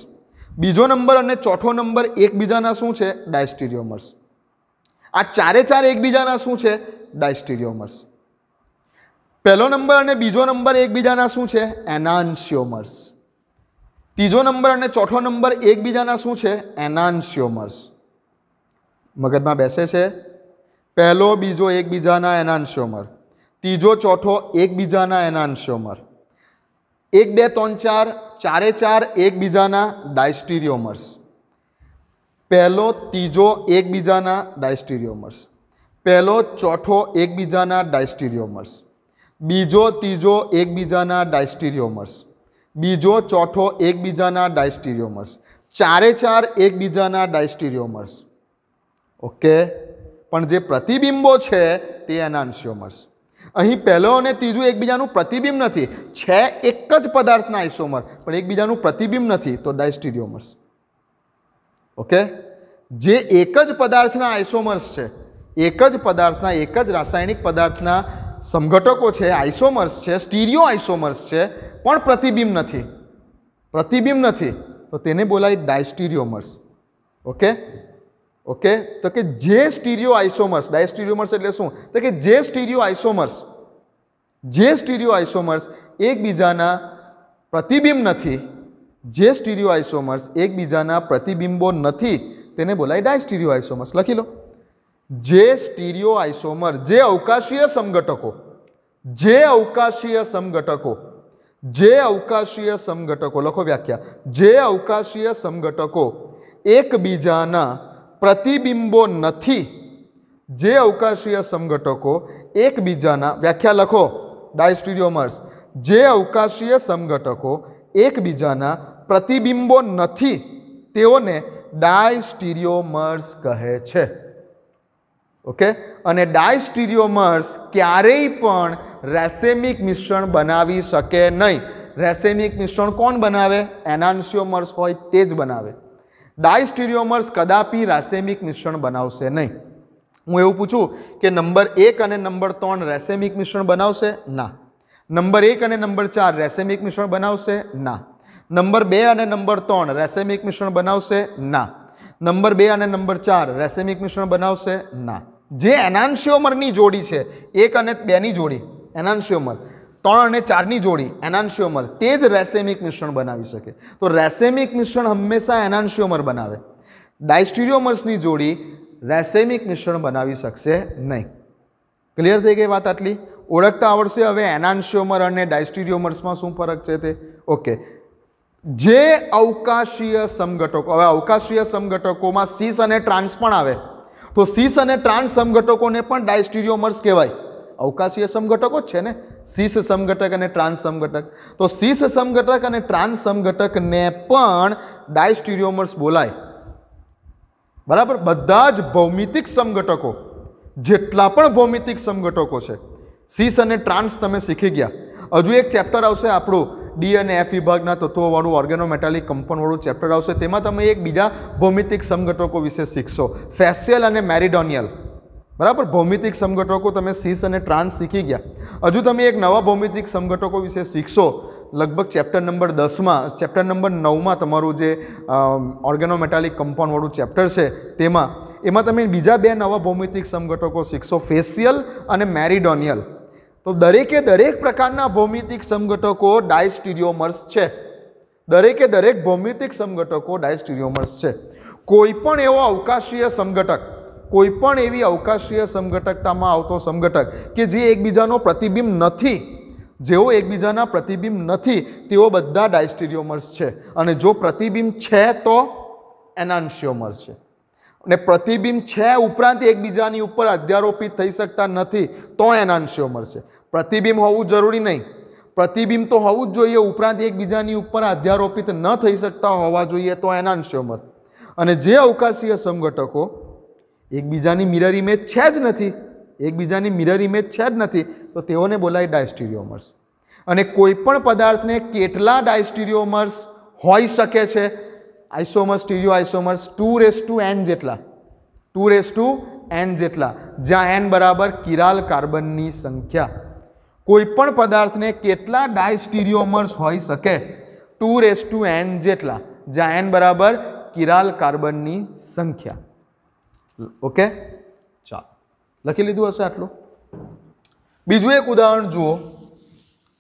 બીજો નંબર અને ચોથો નંબર એકબીજાના શું છે ડાયસ્ટીરિયોમર્સ આ ચારે ચાર એકબીજાના શું છે ડાયસ્ટીરિયોમર્સ પહેલો નંબર અને બીજો નંબર એકબીજાના શું છે એનાન્શિયોમર્સ ત્રીજો નંબર અને ચોથો નંબર એકબીજાના શું છે એનાન્શિયોમર્સ મગજમાં બેસે છે પહેલો બીજો એકબીજાના એનાન્શિયોમર ત્રીજો ચોથો એકબીજાના એનાન્શિયોમર એક બે ત્રણ ચાર ચારે ચાર એકબીજાના ડાયસ્ટીરિયોમર્સ પહેલો ત્રીજો એકબીજાના ડાયસ્ટીરિયોમર્સ પહેલો ચોથો એકબીજાના ડાયસ્ટીરિયોમર્સ બીજો ત્રીજો એકબીજાના ડાયસ્ટીરિયોમર્સ બીજો ચોથો એકબીજાના ડાયસ્ટીરિયોમર્સ ચારે ચાર એકબીજાના ડાયસ્ટીરિયોમર્સ ઓકે પણ જે પ્રતિબિંબો છે તે એના અંશ્યોમર્સ અહીં પહેલો અને ત્રીજું એકબીજાનું પ્રતિબિંબ નથી છે એક જ પદાર્થના આઇસોમર પણ એકબીજાનું પ્રતિબિંબ નથી તો ડાયસ્ટીરિયોમર્સ ઓકે જે એક જ પદાર્થના આઇસોમર્સ છે એક જ પદાર્થના એક જ રાસાયણિક પદાર્થના સંઘટકો છે આઇસોમર્સ છે સ્ટીરિયો આઇસોમર્સ છે પણ પ્રતિબિંબ નથી પ્રતિબિંબ નથી તો તેને બોલાય ડાયસ્ટીરિયોમર્સ ઓકે ઓકે તો કે જે સ્ટીરિયો આઇસોમર્સ ડાયસ્ટીરિયોમર્સ એટલે શું તો કે જે સ્ટીરિયો આઇસોમર્સ જે સ્ટીરિયો આઇસોમર્સ એકબીજાના પ્રતિબિંબ નથી જે સ્ટીરિયો આઇસોમર્સ એકબીજાના પ્રતિબિંબો નથી તેને બોલાય ડાયસ્ટીરિયો આઇસોમર્સ લખી લો જે સ્ટીરિયો આઇસોમર જે અવકાશીય સમઘટકો જે અવકાશીય સમઘટકો જે અવકાશીય સમઘટકો લખો વ્યાખ્યા જે અવકાશીય સમઘટકો એકબીજાના પ્રતિબિંબો નથી જે અવકાશીય સમઘટકો એકબીજાના વ્યાખ્યા લખો ડાયસ્ટીરિયોમર્સ જે અવકાશીય સમઘટકો એકબીજાના પ્રતિબિંબો નથી તેઓને ડાયસ્ટીરિયોમર્સ કહે છે ઓકે અને ડાયસ્ટીરિયોમર્સ ક્યારેય પણ રેસેમિક મિશ્રણ બનાવી શકે નહીં રેસેમિક મિશ્રણ કોણ બનાવે એનાન્સિયોમર્સ હોય તે જ બનાવે ડાયસ્ટીરિયોમર્સ કદાપી રાસેમિક મિશ્રણ બનાવશે નહીં હું એવું પૂછું કે નંબર એક અને નંબર ત્રણ રેસેમિક મિશ્રણ બનાવશે ના નંબર એક અને નંબર ચાર રેસેમિક મિશ્રણ બનાવશે ના નંબર બે અને નંબર ત્રણ રેસેમિક મિશ્રણ બનાવશે ના નંબર બે અને નંબર ચાર રેસેમિક મિશ્રણ બનાવશે ના જે એનાન્શિયોમરની જોડી છે એક અને બેની જોડી એનાન્શિયોમર ત્રણ અને ચારની જોડી એનાન્શિયોમર તે જ રેસેમિક મિશ્રણ બનાવી શકે તો રેસેમિક મિશ્રણ હંમેશા એનાન્શિયોમર બનાવે ડાયસ્ટીરિયોમર્સની જોડી રેસેમિક મિશ્રણ બનાવી શકશે નહીં ક્લિયર થઈ ગઈ વાત આટલી ઓળખતા આવડશે હવે એનાન્શિયોમર અને ડાયસ્ટીરિયોમર્સમાં શું ફરક છે તે ઓકે જે અવકાશીય સમઘટકો હવે અવકાશીય સમઘટકોમાં સીસ અને ટ્રાન્સ પણ આવે તો સીસ અને ટ્રાન્સ સમઘટકોને પણ ડાયસ્ટીરિયોમર્સ કહેવાય અવકાશીય સમઘટકો જ છે ને સીસ સમઘટક અને ટ્રાન્સ સમઘટક તો સીસ સમઘટક અને ટ્રાન્સ સમઘટકને પણ ડાયસ્ટીરિયોમર્સ બોલાય બરાબર બધા જ ભૌમિતિક સમઘટકો જેટલા પણ ભૌમિતિક સમઘટકો છે સીસ અને ટ્રાન્સ તમે શીખી ગયા હજુ એક ચેપ્ટર આવશે આપણું ડી અને એફ વિભાગના તત્વોવાળું ઓર્ગેનોમેટાલિક કંપનવાળું ચેપ્ટર આવશે તેમાં તમે એક બીજા ભૌમિતિક સંગઠકો વિશે શીખશો ફેશિયલ અને મેરિડોનિયલ બરાબર ભૌમિતિક સંગઠકો તમે સીસ અને ટ્રાન્સ શીખી ગયા હજુ તમે એક નવા ભૌમિતિક સંગઠકો વિશે શીખશો લગભગ ચેપ્ટર નંબર દસમાં ચેપ્ટર નંબર નવમાં તમારું જે ઓર્ગેનોમેટાલિક કમ્પાઉન્ડવાળું ચેપ્ટર છે તેમાં એમાં તમે બીજા બે નવા ભૌમિતિક સંગઠકો શીખશો ફેશિયલ અને મેરિડોનિયલ તો દરેકે દરેક પ્રકારના ભૌમિતિક સમઘટકો ડાયસ્ટીરિયોમર્સ છે દરેકે દરેક ભૌમિતિક સમઘટકો ડાયસ્ટીરિયોમર્સ છે કોઈ પણ એવો અવકાશીય સમઘટક કોઈ પણ એવી અવકાશીય સમઘટકતામાં આવતો સમઘટક કે જે એકબીજાનો પ્રતિબિંબ નથી જેઓ એકબીજાના પ્રતિબિંબ નથી તેઓ બધા ડાયસ્ટીરિયોમર્સ છે અને જો પ્રતિબિંબ છે તો એનાન્શિયોમર્સ છે અને પ્રતિબિંબ છે ઉપરાંત એકબીજાની ઉપર અધ્યારોપિત થઈ શકતા નથી તો એનાંશીઓ મળશે પ્રતિબિંબ હોવું જરૂરી નહીં પ્રતિબિંબ તો હોવું જ જોઈએ ઉપરાંત એકબીજાની ઉપર અધ્યારોપિત ન થઈ શકતા હોવા જોઈએ તો એનાંશીઓ મળે અને જે અવકાશીય સંગઠકો એકબીજાની મિરર ઇમેજ છે જ નથી એકબીજાની મિરર ઇમેજ છે જ નથી તો તેઓને બોલાય ડાયસ્ટીરિયોમર્સ અને કોઈપણ પદાર્થને કેટલા ડાયસ્ટીરિયોમર્સ હોઈ શકે છે isomer stereo isomers two raise to N જેટલા ટુ રેસ ટુ એન જેટલા જ્યાં એન બરાબર કિરાલ કાર્બનની સંખ્યા કોઈપણ પદાર્થને કેટલા ડાયસ્ટીરિયોમર્સ હોઈ શકે ટુ રેસ ટુ એન જેટલા જ્યાં એન બરાબર કિરાલ કાર્બનની સંખ્યા ઓકે ચાલો લખી લીધું હશે આટલું બીજું એક ઉદાહરણ જુઓ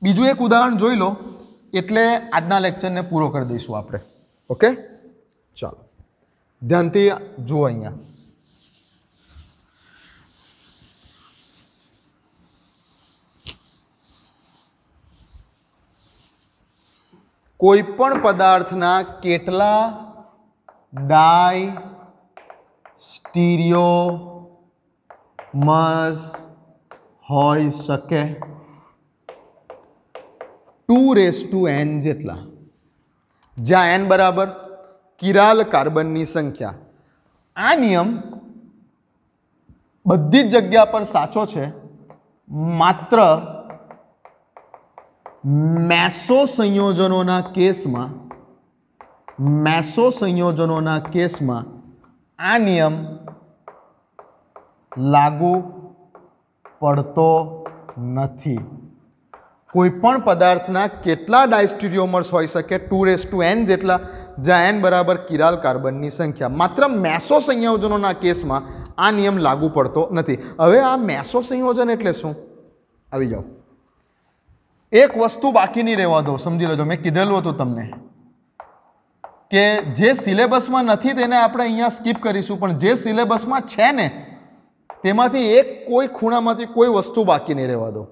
બીજું એક ઉદાહરણ જોઈ લો એટલે આજના લેક્ચરને પૂરો કરી દઈશું આપણે ઓકે ચાલો ધ્યાનથી જુઓ અહીંયા કોઈ પણ પદાર્થના કેટલા ડાય સ્ટીરિયો સ્ટીરિયોમર્સ હોઈ શકે ટુ રેસ ટુ એન જેટલા જ્યાં એન બરાબર કિરાલ કાર્બનની સંખ્યા આ નિયમ બધી જ જગ્યા પર સાચો છે માત્ર મેસો સંયોજનોના કેસમાં મેસો સંયોજનોના કેસમાં આ નિયમ લાગુ પડતો નથી કોઈપણ પદાર્થના કેટલા ડાયસ્ટિરિયોમર્સ હોઈ શકે ટુ રેસ ટુ એન જેટલા જ્યાં એન બરાબર કિરાલ કાર્બનની સંખ્યા માત્ર મેસો સંયોજનોના કેસમાં આ નિયમ લાગુ પડતો નથી હવે આ મેસો સંયોજન એટલે શું આવી જાઓ એક વસ્તુ બાકી નહીં રહેવા દો સમજી લેજો મેં કીધેલું હતું તમને કે જે સિલેબસમાં નથી તેને આપણે અહીંયા સ્કીપ કરીશું પણ જે સિલેબસમાં છે ને તેમાંથી એક કોઈ ખૂણામાંથી કોઈ વસ્તુ બાકી નહીં રહેવા દો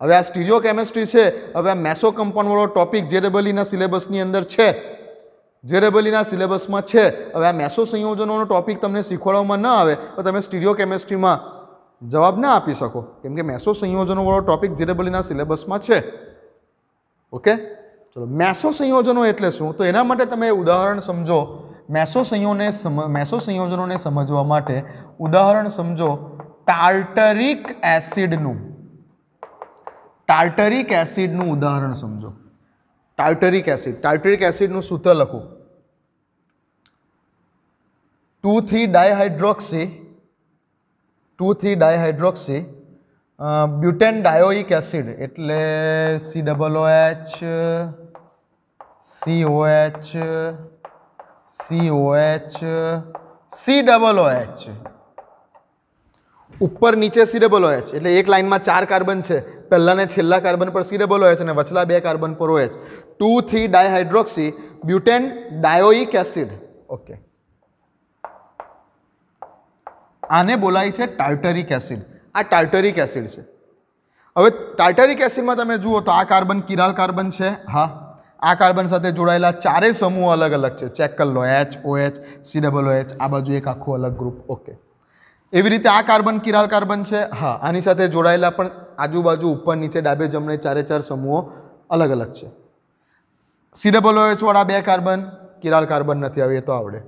હવે આ સ્ટીરિયો કેમેસ્ટ્રી છે હવે આ મેસો કમ્પાઉન્ડવાળો ટોપિક જે ડબલીના સિલેબસની અંદર છે જે ડબલીના સિલેબસમાં છે હવે આ મેસો સંયોજનોનો ટોપિક તમને શીખવાડવામાં ન આવે તો તમે સ્ટીરિયો કેમેસ્ટ્રીમાં જવાબ ના આપી શકો કેમ કે મેસો સંયોજનોવાળો ટોપિક જે સિલેબસમાં છે ઓકે ચલો મેસો સંયોજનો એટલે શું તો એના માટે તમે ઉદાહરણ સમજો મેસો સંયોને મેસો સંયોજનોને સમજવા માટે ઉદાહરણ સમજો ટાર્ટરિક એસિડનું ટાર્ટરિક એસિડનું ઉદાહરણ સમજો ટાર્ટરિક એસિડ ટાર્ટરિક એસિડનું સૂત્ર લખો two three dihydroxy two three dihydroxy butane dioic acid એટલે C double O H C O H C O H C double O H ઉપર નીચે સિરેબલ હોય છે એટલે એક લાઇનમાં ચાર કાર્બન છે પહેલાંને છેલ્લા કાર્બન પર સિરેબલ હોય છે અને વચલા બે કાર્બન પર હોય two three dihydroxy butane dioic acid okay આને બોલાય છે ટાર્ટરિક એસિડ આ ટાર્ટરિક એસિડ છે હવે ટાર્ટરિક એસિડમાં તમે જુઓ તો આ કાર્બન કિરાલ કાર્બન છે હા આ કાર્બન સાથે જોડાયેલા ચારેય સમૂહ અલગ અલગ છે ચેક કરી લો H OH C double OH આ બાજુ એક આખું અલગ ગ્રુપ ઓકે એવી રીતે આ કાર્બન કિરાલ કાર્બન છે હા આની સાથે જોડાયેલા પણ આજુબાજુ ઉપર નીચે ડાબે જમણે ચારે ચાર સમૂહો અલગ અલગ છે સીડબલ વાળા બે કાર્બન કિરાલ કાર્બન નથી આવે એ તો આવડે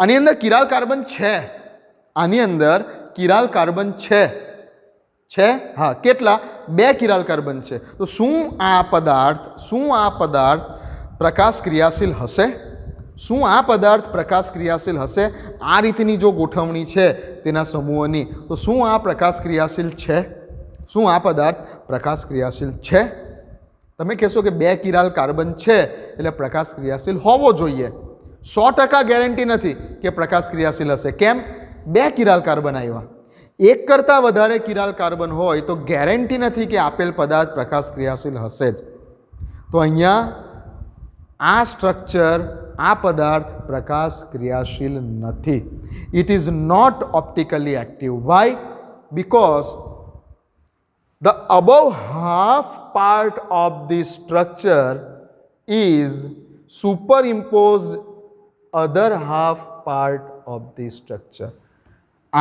આની અંદર કિરાલ કાર્બન છે આની અંદર કિરાલ કાર્બન છે છે હા કેટલા બે કિરાલ કાર્બન છે તો શું આ પદાર્થ શું આ પદાર્થ પ્રકાશ ક્રિયાશીલ હશે શું આ પદાર્થ પ્રકાશ ક્રિયાશીલ હશે આ રીતની જો ગોઠવણી છે તેના સમૂહોની તો શું આ પ્રકાશ ક્રિયાશીલ છે શું આ પદાર્થ પ્રકાશ ક્રિયાશીલ છે તમે કહેશો કે બે કિરાલ કાર્બન છે એટલે પ્રકાશ ક્રિયાશીલ હોવો જોઈએ સો ટકા ગેરંટી નથી કે પ્રકાશ ક્રિયાશીલ હશે કેમ બે કિરાલ કાર્બન આવ્યા એક કરતાં વધારે કિરાલ કાર્બન હોય તો ગેરંટી નથી કે આપેલ પદાર્થ પ્રકાશ ક્રિયાશીલ હશે જ તો અહીંયા આ સ્ટ્રક્ચર આ પદાર્થ પ્રકાશ ક્રિયાશીલ નથી it is not optically active why because the above half part of the structure is superimposed other half part of the structure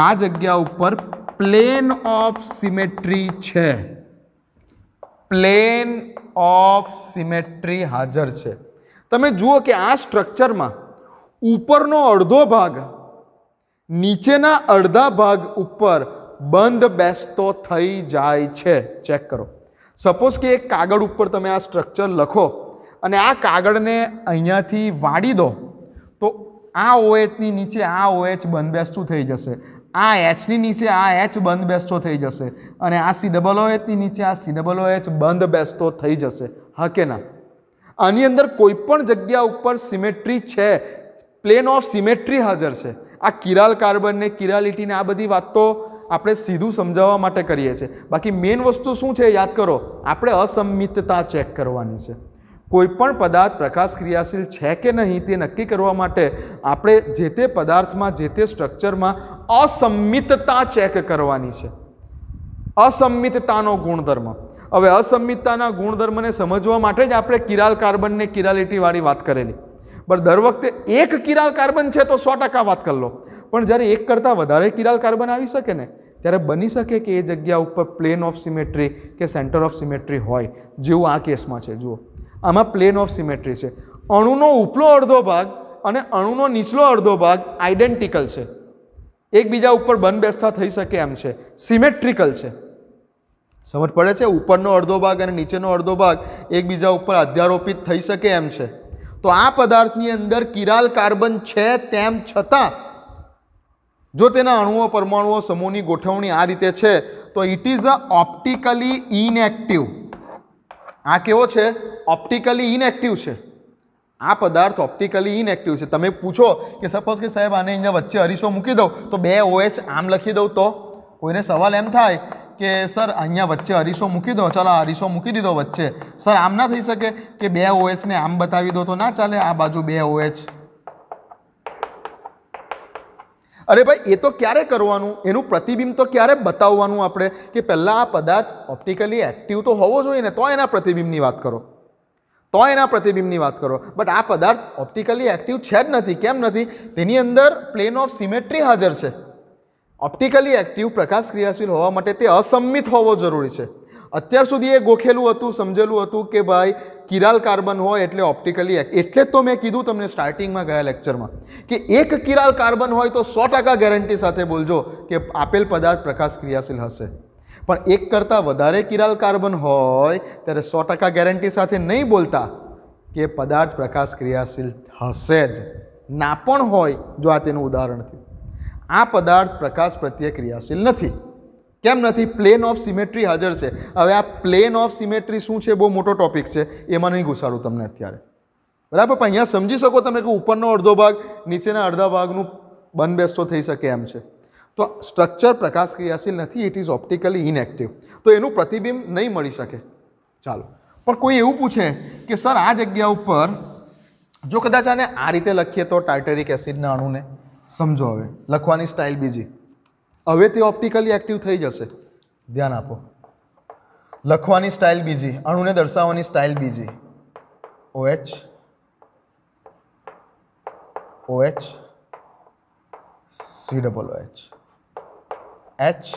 આ જગ્યા ઉપર પ્લેન ઓફ સિમેટ્રી છે પ્લેન ઓફ સિમેટ્રી હાજર છે તમે જુઓ કે આ સ્ટ્રક્ચરમાં ઉપરનો અડધો ભાગ નીચેના અડધા ભાગ ઉપર બંધ બેસતો થઈ જાય છે ચેક કરો સપોઝ કે એક કાગળ ઉપર તમે આ સ્ટ્રક્ચર લખો અને આ કાગળને અહીંયાથી વાળી દો તો આ ઓએચની નીચે આ ઓએચ બંધ બંધબેસતું થઈ જશે આ એચની નીચે આ એચ બંધ બેસતો થઈ જશે અને આ સી ડબલ ઓએચની નીચે આ સી ડબલ ઓએચ બંધ બેસતો થઈ જશે હા કે ના આની અંદર કોઈપણ જગ્યા ઉપર સિમેટ્રી છે પ્લેન ઓફ સિમેટ્રી હાજર છે આ કિરાલ કાર્બનને કિરાલિટીને આ બધી વાત તો આપણે સીધું સમજાવવા માટે કરીએ છીએ બાકી મેઇન વસ્તુ શું છે યાદ કરો આપણે અસંમિતતા ચેક કરવાની છે કોઈપણ પદાર્થ પ્રકાશ ક્રિયાશીલ છે કે નહીં તે નક્કી કરવા માટે આપણે જે તે પદાર્થમાં જે તે સ્ટ્રક્ચરમાં અસંમિતતા ચેક કરવાની છે અસંમિતતાનો ગુણધર્મ હવે અસંમિતતાના ગુણધર્મને સમજવા માટે જ આપણે કિરાલ કાર્બનને કિરાલિટીવાળી વાત કરેલી પણ દર વખતે એક કિરાલ કાર્બન છે તો સો ટકા વાત કરી લો પણ જ્યારે એક કરતાં વધારે કિરાલ કાર્બન આવી શકે ને ત્યારે બની શકે કે એ જગ્યા ઉપર પ્લેન ઓફ સિમેટ્રી કે સેન્ટર ઓફ સિમેટ્રી હોય જેવું આ કેસમાં છે જુઓ આમાં પ્લેન ઓફ સિમેટ્રી છે અણુનો ઉપલો અડધો ભાગ અને અણુનો નીચલો અડધો ભાગ આઇડેન્ટિકલ છે એકબીજા ઉપર બંધબેસતા થઈ શકે એમ છે સિમેટ્રિકલ છે સમજ પડે છે ઉપરનો અડધો ભાગ અને નીચેનો અડધો ભાગ એકબીજા ઉપર અધ્યારોપિત થઈ શકે એમ છે તો આ પદાર્થની અંદર કિરાલ કાર્બન છે તેમ છતાં જો તેના અણુઓ પરમાણુઓ સમૂહની ગોઠવણી આ રીતે છે તો it is a optically inactive આ કેવો છે ઓપ્ટિકલી ઇનએક્ટિવ છે આ પદાર્થ ઓપ્ટિકલી ઇનએક્ટિવ છે તમે પૂછો કે સપોઝ કે સાહેબ આને અહીંયા વચ્ચે અરીસો મૂકી દઉં તો બે ઓએચ આમ લખી દઉં તો કોઈને સવાલ એમ થાય કે સર અહીંયા વચ્ચે અરીસો મૂકી દો ચાલો આ અરીસો મૂકી દીધો વચ્ચે સર આમ ના થઈ શકે કે બે ઓએચને આમ બતાવી દો તો ના ચાલે આ બાજુ બે ઓએચ અરે ભાઈ એ તો ક્યારે કરવાનું એનું પ્રતિબિંબ તો ક્યારે બતાવવાનું આપણે કે પહેલાં આ પદાર્થ ઓપ્ટિકલી એક્ટિવ તો હોવો જોઈએ ને તો એના પ્રતિબિંબની વાત કરો તો એના પ્રતિબિંબની વાત કરો બટ આ પદાર્થ ઓપ્ટિકલી એક્ટિવ છે જ નથી કેમ નથી તેની અંદર પ્લેન ઓફ સિમેટ્રી હાજર છે ઓપ્ટિકલી એક્ટિવ પ્રકાશ ક્રિયાશીલ હોવા માટે તે અસંમિત હોવો જરૂરી છે અત્યાર સુધી એ ગોખેલું હતું સમજેલું હતું કે ભાઈ કિરાલ કાર્બન હોય એટલે ઓપ્ટિકલી એક્ટ એટલે જ તો મેં કીધું તમને સ્ટાર્ટિંગમાં ગયા લેક્ચરમાં કે એક કિરાલ કાર્બન હોય તો સો ટકા ગેરંટી સાથે બોલજો કે આપેલ પદાર્થ પ્રકાશ ક્રિયાશીલ હશે પણ એક કરતાં વધારે કિરાલ કાર્બન હોય ત્યારે સો ટકા ગેરંટી સાથે નહીં બોલતા કે પદાર્થ પ્રકાશ ક્રિયાશીલ હશે જ ના પણ હોય જો આ તેનું ઉદાહરણ થયું આ પદાર્થ પ્રકાશ પ્રત્યે ક્રિયાશીલ નથી કેમ નથી પ્લેન ઓફ સિમેટ્રી હાજર છે હવે આ પ્લેન ઓફ સિમેટ્રી શું છે બહુ મોટો ટોપિક છે એમાં નહીં ઘુસાડું તમને અત્યારે બરાબર પણ અહીંયા સમજી શકો તમે કે ઉપરનો અડધો ભાગ નીચેના અડધા ભાગનું બંધબેસતો થઈ શકે એમ છે તો સ્ટ્રક્ચર પ્રકાશ ક્રિયાશીલ નથી ઇટ ઇઝ ઓપ્ટિકલી ઇનએક્ટિવ તો એનું પ્રતિબિંબ નહીં મળી શકે ચાલો પણ કોઈ એવું પૂછે કે સર આ જગ્યા ઉપર જો કદાચ આને આ રીતે લખીએ તો ટાર્ટરિક એસિડના અણુને સમજો હવે લખવાની સ્ટાઇલ બીજી હવે તે ઓપ્ટિકલી એક્ટિવ થઈ જશે ધ્યાન આપો લખવાની સ્ટાઇલ બીજી અણુને દર્શાવવાની સ્ટાઇલ બીજી OH OH C double OH H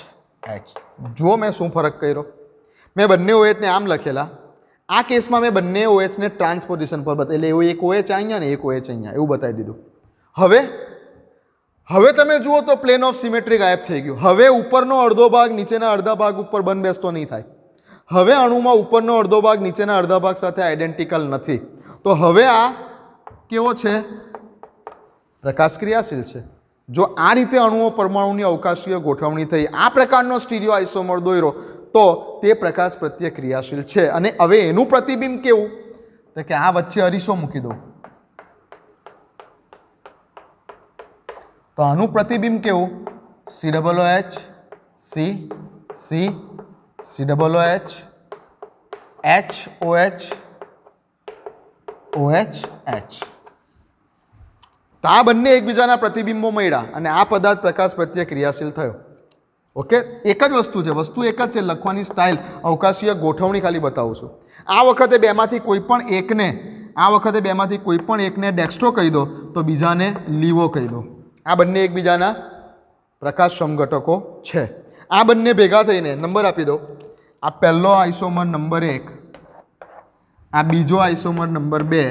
H જુઓ મેં શું ફરક કર્યો મેં બંને ઓએચને આમ લખેલા આ કેસમાં મેં બંને ઓએચને ટ્રાન્સપોઝિશન પર બતાવી એટલે એવું એક ઓએચ અહીંયા ને એક ઓએચ અહીંયા એવું બતાવી દીધું હવે હવે તમે જુઓ તો પ્લેન ઓફ સિમેટ્રી ગાયબ થઈ ગયું હવે ઉપરનો અડધો ભાગ નીચેના અડધા ભાગ ઉપર બેસતો નહીં થાય હવે અણુમાં ઉપરનો અડધો ભાગ નીચેના અડધા ભાગ સાથે આઈડેન્ટિકલ નથી તો હવે આ કેવો છે પ્રકાશ ક્રિયાશીલ છે જો આ રીતે અણુઓ પરમાણુની અવકાશીય ગોઠવણી થઈ આ પ્રકારનો સ્ટીરિયો આઇસોમર દોર્યો તો તે પ્રકાશ પ્રત્યે ક્રિયાશીલ છે અને હવે એનું પ્રતિબિંબ કેવું તો કે આ વચ્ચે અરીસો મૂકી દઉં તો આનું પ્રતિબિંબ કેવું C double O H C C C double O H H O H O H H તો આ બંને એકબીજાના પ્રતિબિંબો મળ્યા અને આ પદાર્થ પ્રકાશ પ્રત્યે ક્રિયાશીલ થયો ઓકે એક જ વસ્તુ છે વસ્તુ એક જ છે લખવાની સ્ટાઇલ અવકાશીય ગોઠવણી ખાલી બતાવું છું આ વખતે બેમાંથી કોઈ પણ એકને આ વખતે બેમાંથી કોઈ પણ એકને ડેક્સ્ટો કહી દો તો બીજાને લીવો કહી દો આ બંને એકબીજાના પ્રકાશ સમઘટકો છે આ બંને ભેગા થઈને નંબર આપી દો આ પહેલો આઇસોમર નંબર એક આ બીજો આઇસોમર નંબર બે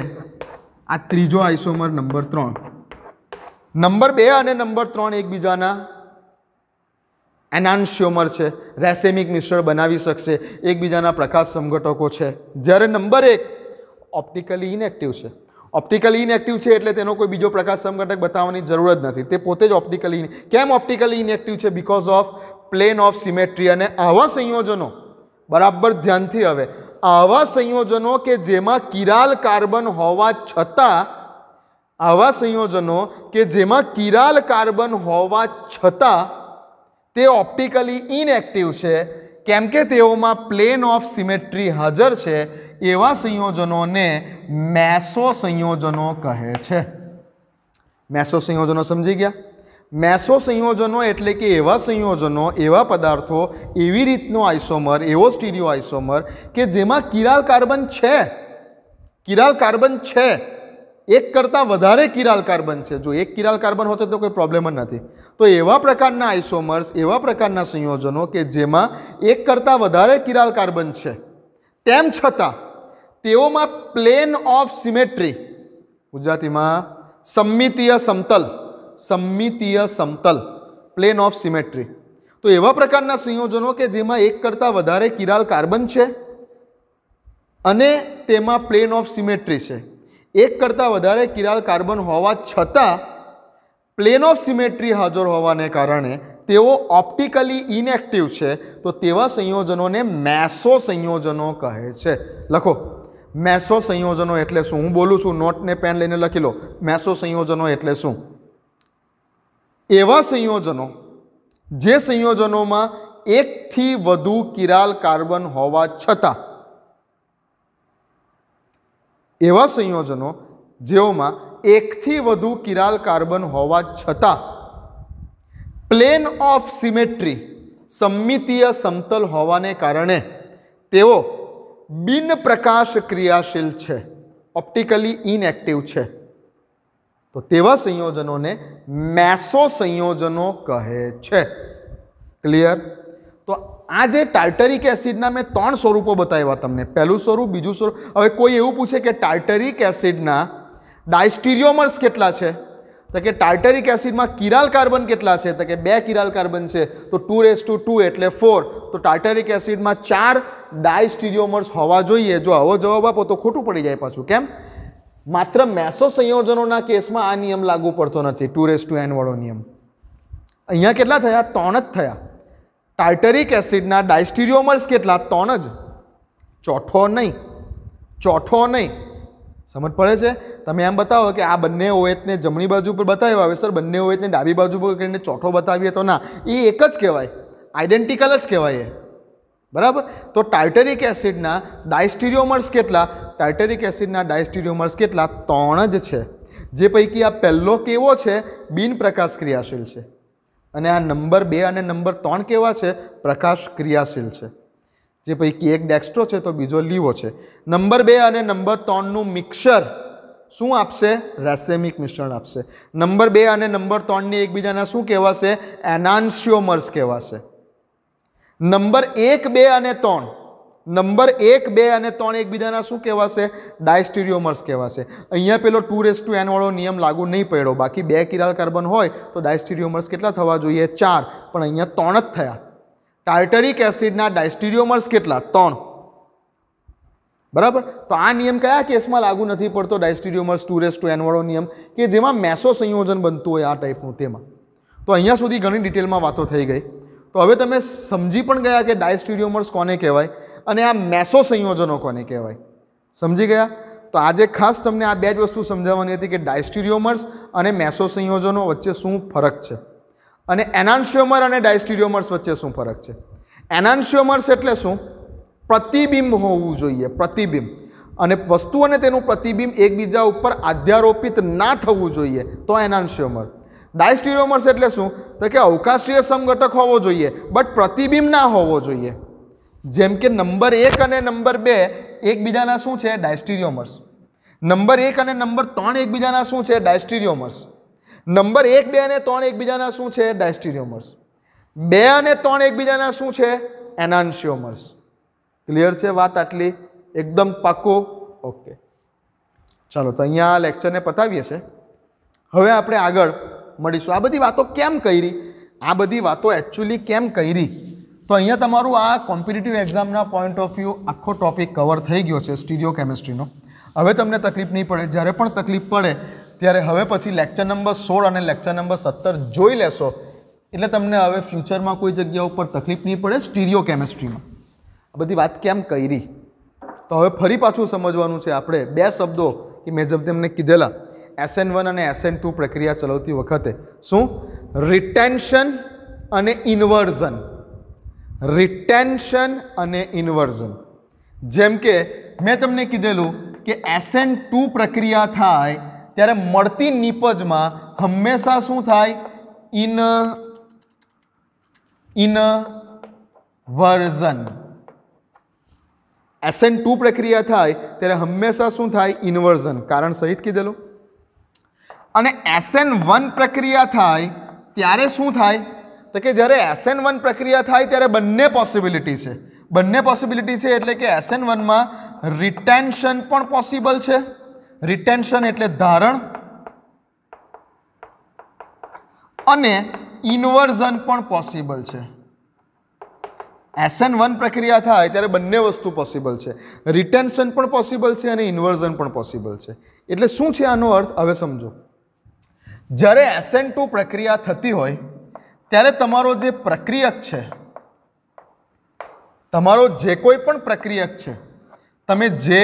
આ ત્રીજો આઇસોમર નંબર ત્રણ નંબર બે અને નંબર ત્રણ એકબીજાના એનાન્શિયોમર છે રેસેમિક મિશ્રણ બનાવી શકશે એકબીજાના પ્રકાશ સમઘટકો છે જ્યારે નંબર એક ઓપ્ટિકલી ઇનએક્ટિવ છે ઓપ્ટિકલી ઇનએક્ટિવ છે એટલે તેનો કોઈ બીજો પ્રકાશ સંઘટક બતાવવાની જરૂર જ નથી તે પોતે જ ઓપ્ટિકલી કેમ ઓપ્ટિકલી ઇનએક્ટિવ છે because of plane of symmetry અને આવા સંયોજનો બરાબર ધ્યાનથી હવે આવા સંયોજનો કે જેમાં કિરાલ કાર્બન હોવા છતાં આવા સંયોજનો કે જેમાં કિરાલ કાર્બન હોવા છતાં તે ઓપ્ટિકલી ઇનએક્ટિવ છે કેમ કે તેઓમાં પ્લેન ઓફ સિમેટ્રી હાજર છે એવા સંયોજનોને મેસો સંયોજનો કહે છે મેસો સંયોજનો સમજી ગયા મેસો સંયોજનો એટલે કે એવા સંયોજનો એવા પદાર્થો એવી રીતનો આઇસોમર એવો સ્ટીરિયો આઇસોમર કે જેમાં કિરાલ કાર્બન છે કિરાલ કાર્બન છે એક કરતાં વધારે કિરાલ કાર્બન છે જો એક કિરાલ કાર્બન હોતો તો કોઈ પ્રોબ્લેમ જ નથી તો એવા પ્રકારના આઇસોમર્સ એવા પ્રકારના સંયોજનો કે જેમાં એક કરતાં વધારે કિરાલ કાર્બન છે તેમ છતાં તેઓમાં પ્લેન ઓફ સિમેટ્રી ગુજરાતીમાં સંમિતીય સમતલ સંમિતીય સમતલ પ્લેન ઓફ સિમેટ્રી તો એવા પ્રકારના સંયોજનો કે જેમાં એક કરતાં વધારે કિરાલ કાર્બન છે અને તેમાં પ્લેન ઓફ સિમેટ્રી છે એક કરતાં વધારે કિરાલ કાર્બન હોવા છતાં પ્લેન ઓફ સિમેટ્રી હાજર હોવાને કારણે તેઓ ઓપ્ટિકલી ઇનએક્ટિવ છે તો તેવા સંયોજનોને મેસો સંયોજનો કહે છે લખો મેસો સંયોજનો એટલે શું હું બોલું છું નોટને પેન લઈને લખી લો મેસો સંયોજનો એટલે શું એવા સંયોજનો જે સંયોજનોમાં એકથી વધુ કિરાલ કાર્બન હોવા છતાં એવા સંયોજનો જેઓમાં એકથી વધુ કિરાલ કાર્બન હોવા છતાં પ્લેન ઓફ સિમેટ્રી સંમિતીય સમતલ હોવાને કારણે તેઓ બિનપ્રકાશ ક્રિયાશીલ છે ઓપ્ટિકલી ઇનએક્ટિવ છે તો તેવા સંયોજનોને મેસો સંયોજનો કહે છે ક્લિયર આ જે ટાર્ટરિક એસિડના મેં ત્રણ સ્વરૂપો બતાવ્યા તમને પહેલું સ્વરૂપ બીજું સ્વરૂપ હવે કોઈ એવું પૂછે કે ટાર્ટરિક એસિડના ડાયસ્ટીરિયોમર્સ કેટલા છે તો કે ટાર્ટરિક એસિડમાં કિરાલ કાર્બન કેટલા છે તો કે બે કિરાલ કાર્બન છે તો ટુ એસ ટુ ટુ એટલે ફોર તો ટાર્ટરિક એસિડમાં ચાર ડાયસ્ટીરિયોમર્સ હોવા જોઈએ જો આવો જવાબ આપો તો ખોટું પડી જાય પાછું કેમ માત્ર મેસો સંયોજનોના કેસમાં આ નિયમ લાગુ પડતો નથી ટુ રેસ ટુ એન વાળો નિયમ અહીંયા કેટલા થયા ત્રણ જ થયા ટાર્ટરિક એસિડના ડાયસ્ટીરિયોમર્સ કેટલા ત્રણ જ ચોથો નહીં ચોથો નહીં સમજ પડે છે તમે એમ બતાવો કે આ બંને ઓએચને જમણી બાજુ પર બતાવ્યો હવે સર બંને ઓએચને ડાબી બાજુ પર કરીને ચોથો બતાવીએ તો ના એ એક જ કહેવાય આઈડેન્ટિકલ જ કહેવાય એ બરાબર તો ટાર્ટરિક એસિડના ડાયસ્ટીરિયોમર્સ કેટલા ટાર્ટરિક એસિડના ડાયસ્ટીરિયોમર્સ કેટલા ત્રણ જ છે જે પૈકી આ પહેલો કેવો છે બિનપ્રકાશ ક્રિયાશીલ છે અને આ નંબર બે અને નંબર ત્રણ કેવા છે પ્રકાશ ક્રિયાશીલ છે જે પૈકી એક ડેક્સ્ટ્રો છે તો બીજો લીવો છે નંબર બે અને નંબર ત્રણનું મિક્સર શું આપશે રાસાયણિક મિશ્રણ આપશે નંબર બે અને નંબર ત્રણની એકબીજાના શું કહેવાશે એનાન્શિયોમર્સ કહેવાશે નંબર એક બે અને ત્રણ નંબર એક બે અને ત્રણ એકબીજાના શું કહેવાશે ડાયસ્ટીરિયોમર્સ કહેવાશે અહીંયા પેલો ટુ રેસ ટુ એનવાળો નિયમ લાગુ નહીં પડ્યો બાકી બે કિરાલ કાર્બન હોય તો ડાયસ્ટીરિયોમર્સ કેટલા થવા જોઈએ ચાર પણ અહીંયા ત્રણ જ થયા ટાર્ટરિક એસિડના ડાયસ્ટીરિયોમર્સ કેટલા ત્રણ બરાબર તો આ નિયમ કયા કેસમાં લાગુ નથી પડતો ડાયસ્ટીરિયોમર્સ ટુ રેસ ટુ એનવાળો નિયમ કે જેમાં મેસો સંયોજન બનતું હોય આ ટાઈપનું તેમાં તો અહીંયા સુધી ઘણી ડિટેલમાં વાતો થઈ ગઈ તો હવે તમે સમજી પણ ગયા કે ડાયસ્ટીરિયોમર્સ કોને કહેવાય અને આ મેસો સંયોજનો કોને કહેવાય સમજી ગયા તો આજે ખાસ તમને આ બે જ વસ્તુ સમજાવવાની હતી કે ડાયસ્ટીરિયોમર્સ અને મેસો સંયોજનો વચ્ચે શું ફરક છે અને એનાન્શિયોમર અને ડાયસ્ટીરિયોમર્સ વચ્ચે શું ફરક છે એનાન્શિયોમર્સ એટલે શું પ્રતિબિંબ હોવું જોઈએ પ્રતિબિંબ અને વસ્તુ અને તેનું પ્રતિબિંબ એકબીજા ઉપર આધ્યારોપિત ના થવું જોઈએ તો એનાન્શિયોમર ડાયસ્ટીરિયોમર્સ એટલે શું તો કે અવકાશીય સમઘટક હોવો જોઈએ બટ પ્રતિબિંબ ના હોવો જોઈએ જેમ કે નંબર એક અને નંબર બે એકબીજાના શું છે ડાયસ્ટિરિયોમર્સ નંબર એક અને નંબર ત્રણ એકબીજાના શું છે ડાયસ્ટિરિયોમર્સ નંબર એક બે અને ત્રણ એકબીજાના શું છે ડાયસ્ટીરિયોમર્સ બે અને ત્રણ એકબીજાના શું છે એનાન્શિયોમર્સ ક્લિયર છે વાત આટલી એકદમ પાકો ઓકે ચાલો તો અહીંયા આ લેક્ચરને પતાવીએ છે હવે આપણે આગળ મળીશું આ બધી વાતો કેમ કરી આ બધી વાતો એકચ્યુઅલી કેમ કરી તો અહીંયા તમારું આ કોમ્પિટિટિવ એક્ઝામના પોઈન્ટ ઓફ વ્યૂ આખો ટોપિક કવર થઈ ગયો છે સ્ટીરિયો કેમિસ્ટ્રીનો હવે તમને તકલીફ નહીં પડે જ્યારે પણ તકલીફ પડે ત્યારે હવે પછી લેક્ચર નંબર સોળ અને લેક્ચર નંબર સત્તર જોઈ લેશો એટલે તમને હવે ફ્યુચરમાં કોઈ જગ્યા ઉપર તકલીફ નહીં પડે સ્ટીરિયો કેમિસ્ટ્રીમાં આ બધી વાત કેમ કરી તો હવે ફરી પાછું સમજવાનું છે આપણે બે શબ્દો કે મેં જેમ તમને કીધેલા એસએન વન અને એસએન ટુ પ્રક્રિયા ચલાવતી વખતે શું રિટેન્શન અને ઇન્વર્ઝન રિટેન્શન અને ઇન્વર્ઝન જેમ કે મેં તમને કીધેલું કે એસએન ટુ પ્રક્રિયા થાય ત્યારે મળતી નિપજમાં હંમેશા શું થાય in inversion SN two પ્રક્રિયા થાય ત્યારે હંમેશા શું થાય ઇન્વર્ઝન કારણ સહિત કીધેલું અને એસએન વન પ્રક્રિયા થાય ત્યારે શું થાય તો કે જ્યારે એસ એન વન પ્રક્રિયા થાય ત્યારે બંને પોસિબિલિટી છે બંને પોસિબિલિટી છે એટલે કે એસ એન વનમાં રિટેન્શન પણ પોસિબલ છે રિટેન્શન એટલે ધારણ અને ઇન્વર્ઝન પણ પોસિબલ છે એસ એન વન પ્રક્રિયા થાય ત્યારે બંને વસ્તુ પોસિબલ છે રિટેન્શન પણ પોસિબલ છે અને ઇન્વર્ઝન પણ પોસિબલ છે એટલે શું છે આનો અર્થ હવે સમજો જ્યારે એસએન ટુ પ્રક્રિયા થતી હોય ત્યારે તમારો જે પ્રક્રિયક છે તમારો જે કોઈ પણ પ્રક્રિયક છે તમે જે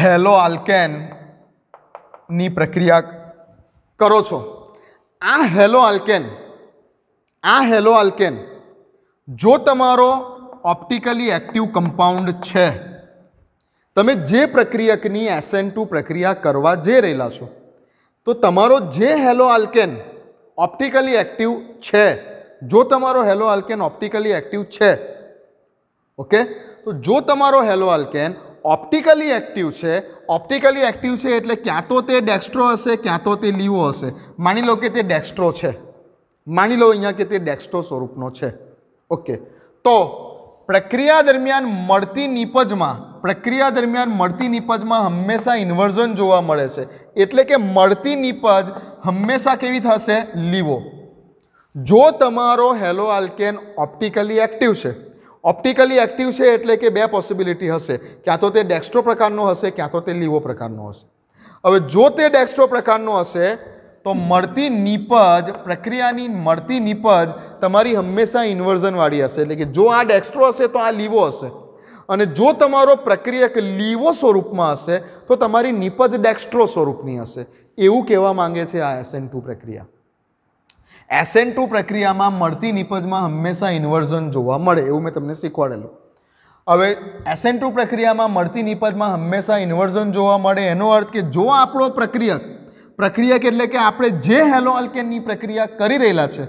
હેલો આલ્કેનની પ્રક્રિયા કરો છો આ હેલો આલ્કેન આ હેલો આલ્કેન જો તમારો ઓપ્ટિકલી એક્ટિવ કમ્પાઉન્ડ છે તમે જે પ્રક્રિયકની એસએન ટુ પ્રક્રિયા કરવા જઈ રહેલા છો તો તમારો જે હેલો આલ્કેન ઓપ્ટિકલી એક્ટિવ છે જો તમારો હેલો આલ્કેન ઓપ્ટિકલી એક્ટિવ છે ઓકે તો જો તમારો હેલો આલ્કેન ઓપ્ટિકલી એક્ટિવ છે ઓપ્ટિકલી એક્ટિવ છે એટલે ક્યાં તો તે ડેક્સ્ટ્રો હશે ક્યાં તો તે લીવો હશે માની લો કે તે ડેક્સ્ટ્રો છે માની લો અહીંયા કે તે ડેક્સ્ટ્રો સ્વરૂપનો છે ઓકે તો પ્રક્રિયા દરમિયાન મળતી નીપજમાં પ્રક્રિયા દરમિયાન મળતી નિપજમાં હંમેશા ઇન્વર્ઝન જોવા મળે છે એટલે કે મળતી નિપજ હંમેશા કેવી થશે લીવો જો તમારો હેલો આલ્કેન ઓપ્ટિકલી એક્ટિવ છે ઓપ્ટિકલી એક્ટિવ છે એટલે કે બે પોસિબિલિટી હશે ક્યાં તો તે ડેક્સ્ટ્રો પ્રકારનો હશે ક્યાં તો તે લીવો પ્રકારનો હશે હવે જો તે ડેક્સ્ટ્રો પ્રકારનો હશે તો મળતી નીપજ પ્રક્રિયાની મળતી નીપજ તમારી હંમેશા ઇન્વર્ઝનવાળી હશે એટલે કે જો આ ડેક્સ્ટ્રો હશે તો આ લીવો હશે અને જો તમારો પ્રક્રિયક લીવો સ્વરૂપમાં હશે તો તમારી નિપજ ડેક્સ્ટ્રો સ્વરૂપની હશે એવું કહેવા માંગે છે આ એસએન ટુ પ્રક્રિયા એસએન ટુ પ્રક્રિયામાં મળતી નિપજમાં હંમેશા ઇન્વર્ઝન જોવા મળે એવું મેં તમને શીખવાડેલું હવે એસએન ટુ પ્રક્રિયામાં મળતી નિપજમાં હંમેશા ઇન્વર્ઝન જોવા મળે એનો અર્થ કે જો આપણો પ્રક્રિયક પ્રક્રિયક એટલે કે આપણે જે હેલો આલ્કેનની પ્રક્રિયા કરી રહેલા છે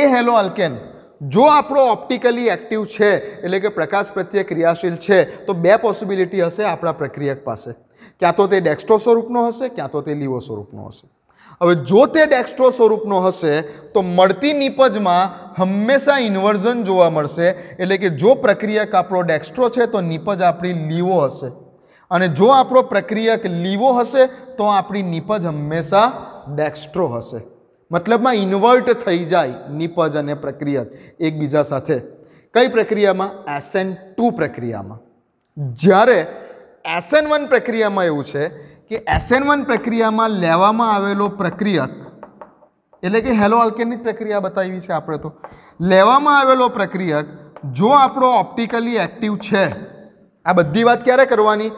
એ હેલો આલ્કેન જો આપણો ઓપ્ટિકલી એક્ટિવ છે એટલે કે પ્રકાશ પ્રત્યે ક્રિયાશીલ છે તો બે પોસિબિલિટી હશે આપણા પ્રક્રિયક પાસે ક્યાં તો તે ડેક્સ્ટ્રો સ્વરૂપનો હશે ક્યાં તો તે લીવો સ્વરૂપનો હશે હવે જો તે ડેક્સ્ટ્રો સ્વરૂપનો હશે તો મળતી નિપજમાં હંમેશા ઇન્વર્ઝન જોવા મળશે એટલે કે જો પ્રક્રિયક આપણો ડેક્સ્ટ્રો છે તો નિપજ આપણી લીવો હશે અને જો આપણો પ્રક્રિયક લીવો હશે તો આપણી નીપજ હંમેશા ડેક્સ્ટ્રો હશે મતલબમાં ઇન્વર્ટ થઈ જાય નિપજ અને પ્રક્રિયક એકબીજા સાથે કઈ પ્રક્રિયામાં એસેન ટુ પ્રક્રિયામાં જ્યારે એસેન વન પ્રક્રિયામાં એવું છે કે એસેન વન પ્રક્રિયામાં લેવામાં આવેલો પ્રક્રિયક એટલે કે હેલો આલ્કેનની પ્રક્રિયા બતાવી છે આપણે તો લેવામાં આવેલો પ્રક્રિયક જો આપણો ઓપ્ટિકલી એક્ટિવ છે આ બધી વાત ક્યારે કરવાની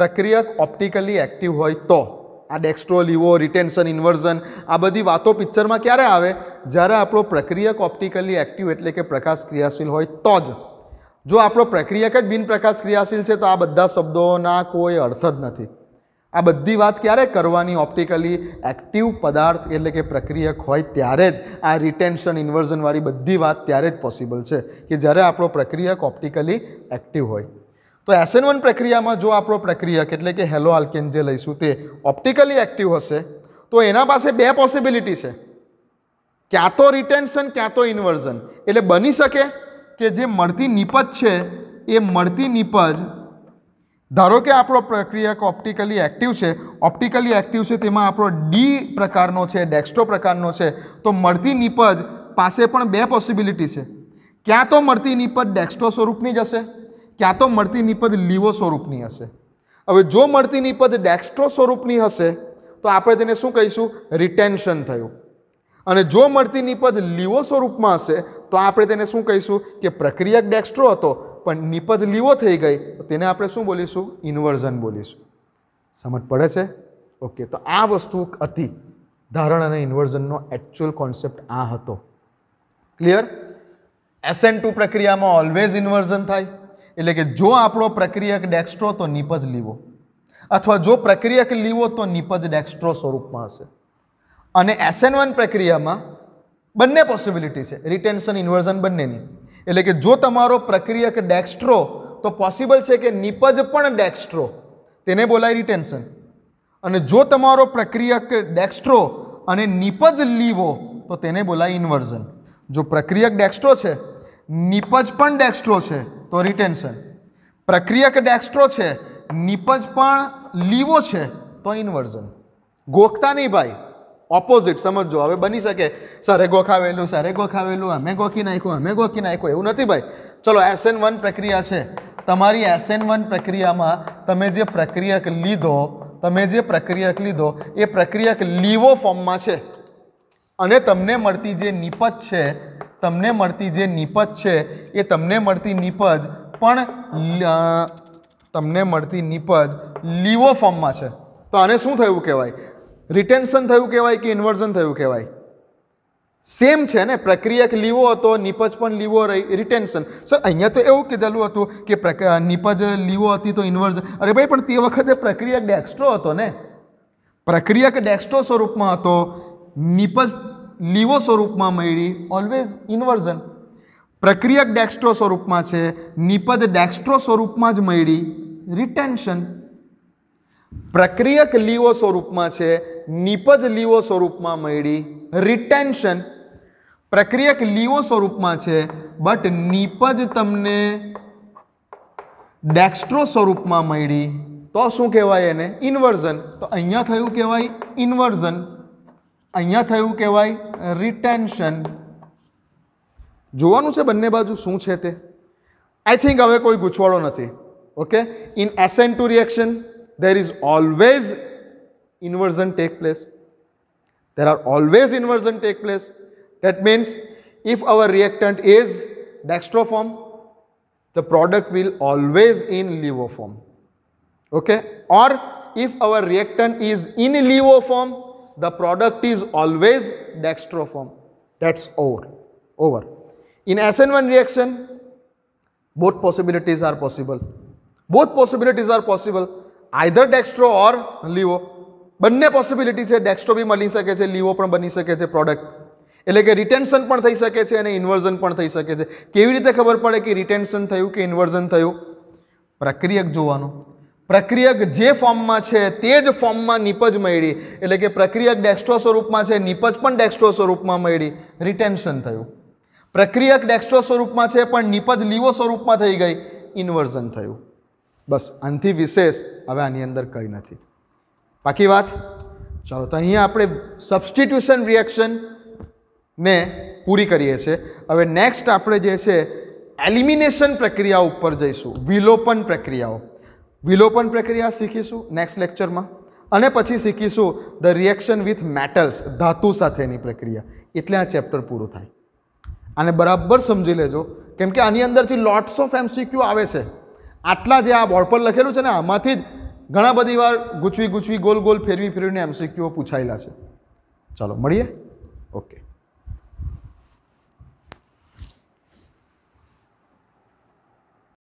પ્રક્રિયક ઓપ્ટિકલી એક્ટિવ હોય તો આ ડેક્સ્ટ્રો લીવો રિટેન્શન ઇન્વર્ઝન આ બધી વાતો પિક્ચરમાં ક્યારે આવે જ્યારે આપણો પ્રક્રિયક ઓપ્ટિકલી એક્ટિવ એટલે કે પ્રકાશ ક્રિયાશીલ હોય તો જ જો આપણો પ્રક્રિયક જ બિનપ્રકાશ ક્રિયાશીલ છે તો આ બધા શબ્દોના કોઈ અર્થ જ નથી આ બધી વાત ક્યારે કરવાની ઓપ્ટિકલી એક્ટિવ પદાર્થ એટલે કે પ્રક્રિયક હોય ત્યારે જ આ રિટેન્શન ઇન્વર્ઝનવાળી બધી વાત ત્યારે જ પોસિબલ છે કે જ્યારે આપણો પ્રક્રિયક ઓપ્ટિકલી એક્ટિવ હોય તો એસએન વન પ્રક્રિયામાં જો આપણો પ્રક્રિયક એટલે કે હેલો આલ્કેન જે લઈશું તે ઓપ્ટિકલી એક્ટિવ હશે તો એના પાસે બે પોસિબિલિટી છે ક્યાં તો રિટેન્શન ક્યાં તો ઇન્વર્ઝન એટલે બની શકે કે જે મળતી નિપજ છે એ મળતી નિપજ ધારો કે આપણો પ્રક્રિયક ઓપ્ટિકલી એક્ટિવ છે ઓપ્ટિકલી એક્ટિવ છે તેમાં આપણો ડી પ્રકારનો છે ડેક્સ્ટો પ્રકારનો છે તો મળતી નિપજ પાસે પણ બે પોસિબિલિટી છે ક્યાં તો મળતી નિપજ ડેક્સ્ટો સ્વરૂપની જ હશે ક્યાં તો મળતી નિપજ લીવો સ્વરૂપની હશે હવે જો મળતી નિપજ ડેક્સ્ટ્રો સ્વરૂપની હશે તો આપણે તેને શું કહીશું રિટેન્શન થયું અને જો મળતી નિપજ લીવો સ્વરૂપમાં હશે તો આપણે તેને શું કહીશું કે પ્રક્રિયક ડેક્સ્ટ્રો હતો પણ નિપજ લીવો થઈ ગઈ તો તેને આપણે શું બોલીશું ઇન્વર્ઝન બોલીશું સમજ પડે છે ઓકે તો આ વસ્તુ હતી ધારણ અને ઇન્વર્ઝનનો એકચ્યુઅલ કોન્સેપ્ટ આ હતો ક્લિયર એસએન ટુ પ્રક્રિયામાં ઓલવેઝ ઇન્વર્ઝન થાય એટલે કે જો આપણો પ્રક્રિયક ડેક્સ્ટ્રો તો નિપજ લીવો અથવા જો પ્રક્રિયક લીવો તો નિપજ ડેક્સ્ટ્રો સ્વરૂપમાં હશે અને એસએન વન પ્રક્રિયામાં બંને પોસિબિલિટી છે રિટેન્શન ઇન્વર્ઝન બંનેની એટલે કે જો તમારો પ્રક્રિયક ડેક્સ્ટ્રો તો પોસિબલ છે કે નિપજ પણ ડેક્સ્ટ્રો તેને બોલાય રિટેન્શન અને જો તમારો પ્રક્રિયક ડેક્સ્ટ્રો અને નિપજ લીવો તો તેને બોલાય ઇન્વર્ઝન જો પ્રક્રિયક ડેક્સ્ટ્રો છે નિપજ પણ ડેક્સ્ટ્રો છે તો રિટેન્શન પ્રક્રિયક ડેક્સ્ટ્રો છે નિપજ પણ લીવો છે તો ઇન્વર્ઝન ગોખતા નહીં ભાઈ ઓપોઝિટ સમજો હવે બની શકે સરે ગોખાવેલું સરે ગોખાવેલું અમે ગોખી નાખ્યું અમે ગોખી નાખ્યું એવું નથી ભાઈ ચલો એસએન વન પ્રક્રિયા છે તમારી એસએન વન પ્રક્રિયામાં તમે જે પ્રક્રિયક લીધો તમે જે પ્રક્રિયક લીધો એ પ્રક્રિયક લીવો ફોર્મમાં છે અને તમને મળતી જે નિપજ છે તમને મળતી જે નીપજ છે એ તમને મળતી નીપજ પણ તમને મળતી નીપજ લીવો ફોર્મમાં છે તો આને શું થયું કહેવાય રિટેન્શન થયું કહેવાય કે ઇન્વર્ઝન થયું કહેવાય સેમ છે ને પ્રક્રિયક લીવો હતો નીપજ પણ લીવો રહી રિટેન્શન સર અહીંયા તો એવું કીધેલું હતું કે નીપજ લીવો હતી તો ઇન્વર્ઝન અરે ભાઈ પણ તે વખતે પ્રક્રિયક ડેક્સ્ટ્રો હતો ને પ્રક્રિયા કે ડેક્સ્ટ્રો સ્વરૂપમાં હતો નીપજ લીવો સ્વરૂપમાં મળી ઓલવેઝ ઇન્વર્ઝન પ્રક્રિયક ડેક્સ્ટ્રો સ્વરૂપમાં છે નિપજ ડેક્સ્ટ્રો સ્વરૂપમાં જ મળી રિટેન્શન પ્રક્રિયક લીવો સ્વરૂપમાં છે નિપજ લીવો સ્વરૂપમાં મળી રિટેન્શન પ્રક્રિયક લીવો સ્વરૂપમાં છે બટ નિપજ તમને ડેક્સ્ટ્રો સ્વરૂપમાં મળી તો શું કહેવાય એને ઇન્વર્ઝન તો અહીંયા થયું કહેવાય ઇન્વર્ઝન અહીંયા થયું કહેવાય રિટેન્શન જોવાનું છે બંને બાજુ શું છે તે આઈ થિંક હવે કોઈ ગૂંચવાડો નથી okay in SN two reaction there is always inversion take place there are always inversion take place that means if our reactant is dextroform the product will always in levoform okay or if our reactant is in levoform the product is always dextroform. That's over. over. In SN1 reaction, both possibilities are possible. Both possibilities are possible. Either dextro or livo. બંને possibility છે dextro બી મળી શકે છે Livo પણ બની શકે છે પ્રોડક્ટ એટલે કે રિટેન્શન પણ થઈ શકે છે અને ઇન્વર્ઝન પણ થઈ શકે છે કેવી રીતે ખબર પડે કે રિટેન્શન થયું કે ઇન્વર્ઝન થયું પ્રક્રિયક જોવાનું પ્રક્રિયક જે ફોર્મમાં છે તે જ ફોર્મમાં નિપજ મળી એટલે કે પ્રક્રિયક ડેક્સ્ટ્રો સ્વરૂપમાં છે નિપજ પણ ડેક્સ્ટ્રો સ્વરૂપમાં મળી રિટેન્શન થયું પ્રક્રિયક ડેક્સ્ટ્રો સ્વરૂપમાં છે પણ નિપજ લીવો સ્વરૂપમાં થઈ ગઈ ઇન્વર્ઝન થયું બસ આનાથી વિશેષ હવે આની અંદર કંઈ નથી બાકી વાત ચાલો તો અહીંયા આપણે સબસ્ટિટ્યુશન રિએક્શન ને પૂરી કરીએ છીએ હવે નેક્સ્ટ આપણે જે છે એલિમિનેશન પ્રક્રિયા ઉપર જઈશું વિલોપન પ્રક્રિયાઓ વિલોપન પ્રક્રિયા શીખીશું નેક્સ્ટ લેક્ચરમાં અને પછી શીખીશું ધ રિએક્શન વિથ મેટલ્સ ધાતુ સાથેની પ્રક્રિયા એટલે આ ચેપ્ટર પૂરું થાય આને બરાબર સમજી લેજો કેમ કે આની અંદરથી લોટ્સ ઓફ એમસીક્યુ આવે છે આટલા જે આ બોર્ડ પર લખેલું છે ને આમાંથી જ ઘણા બધી વાર ગૂંચવી ગૂંચવી ગોલ ગોલ ફેરવી ફેરવીને એમસીક્યુઓ પૂછાયેલા છે ચાલો મળીએ ઓકે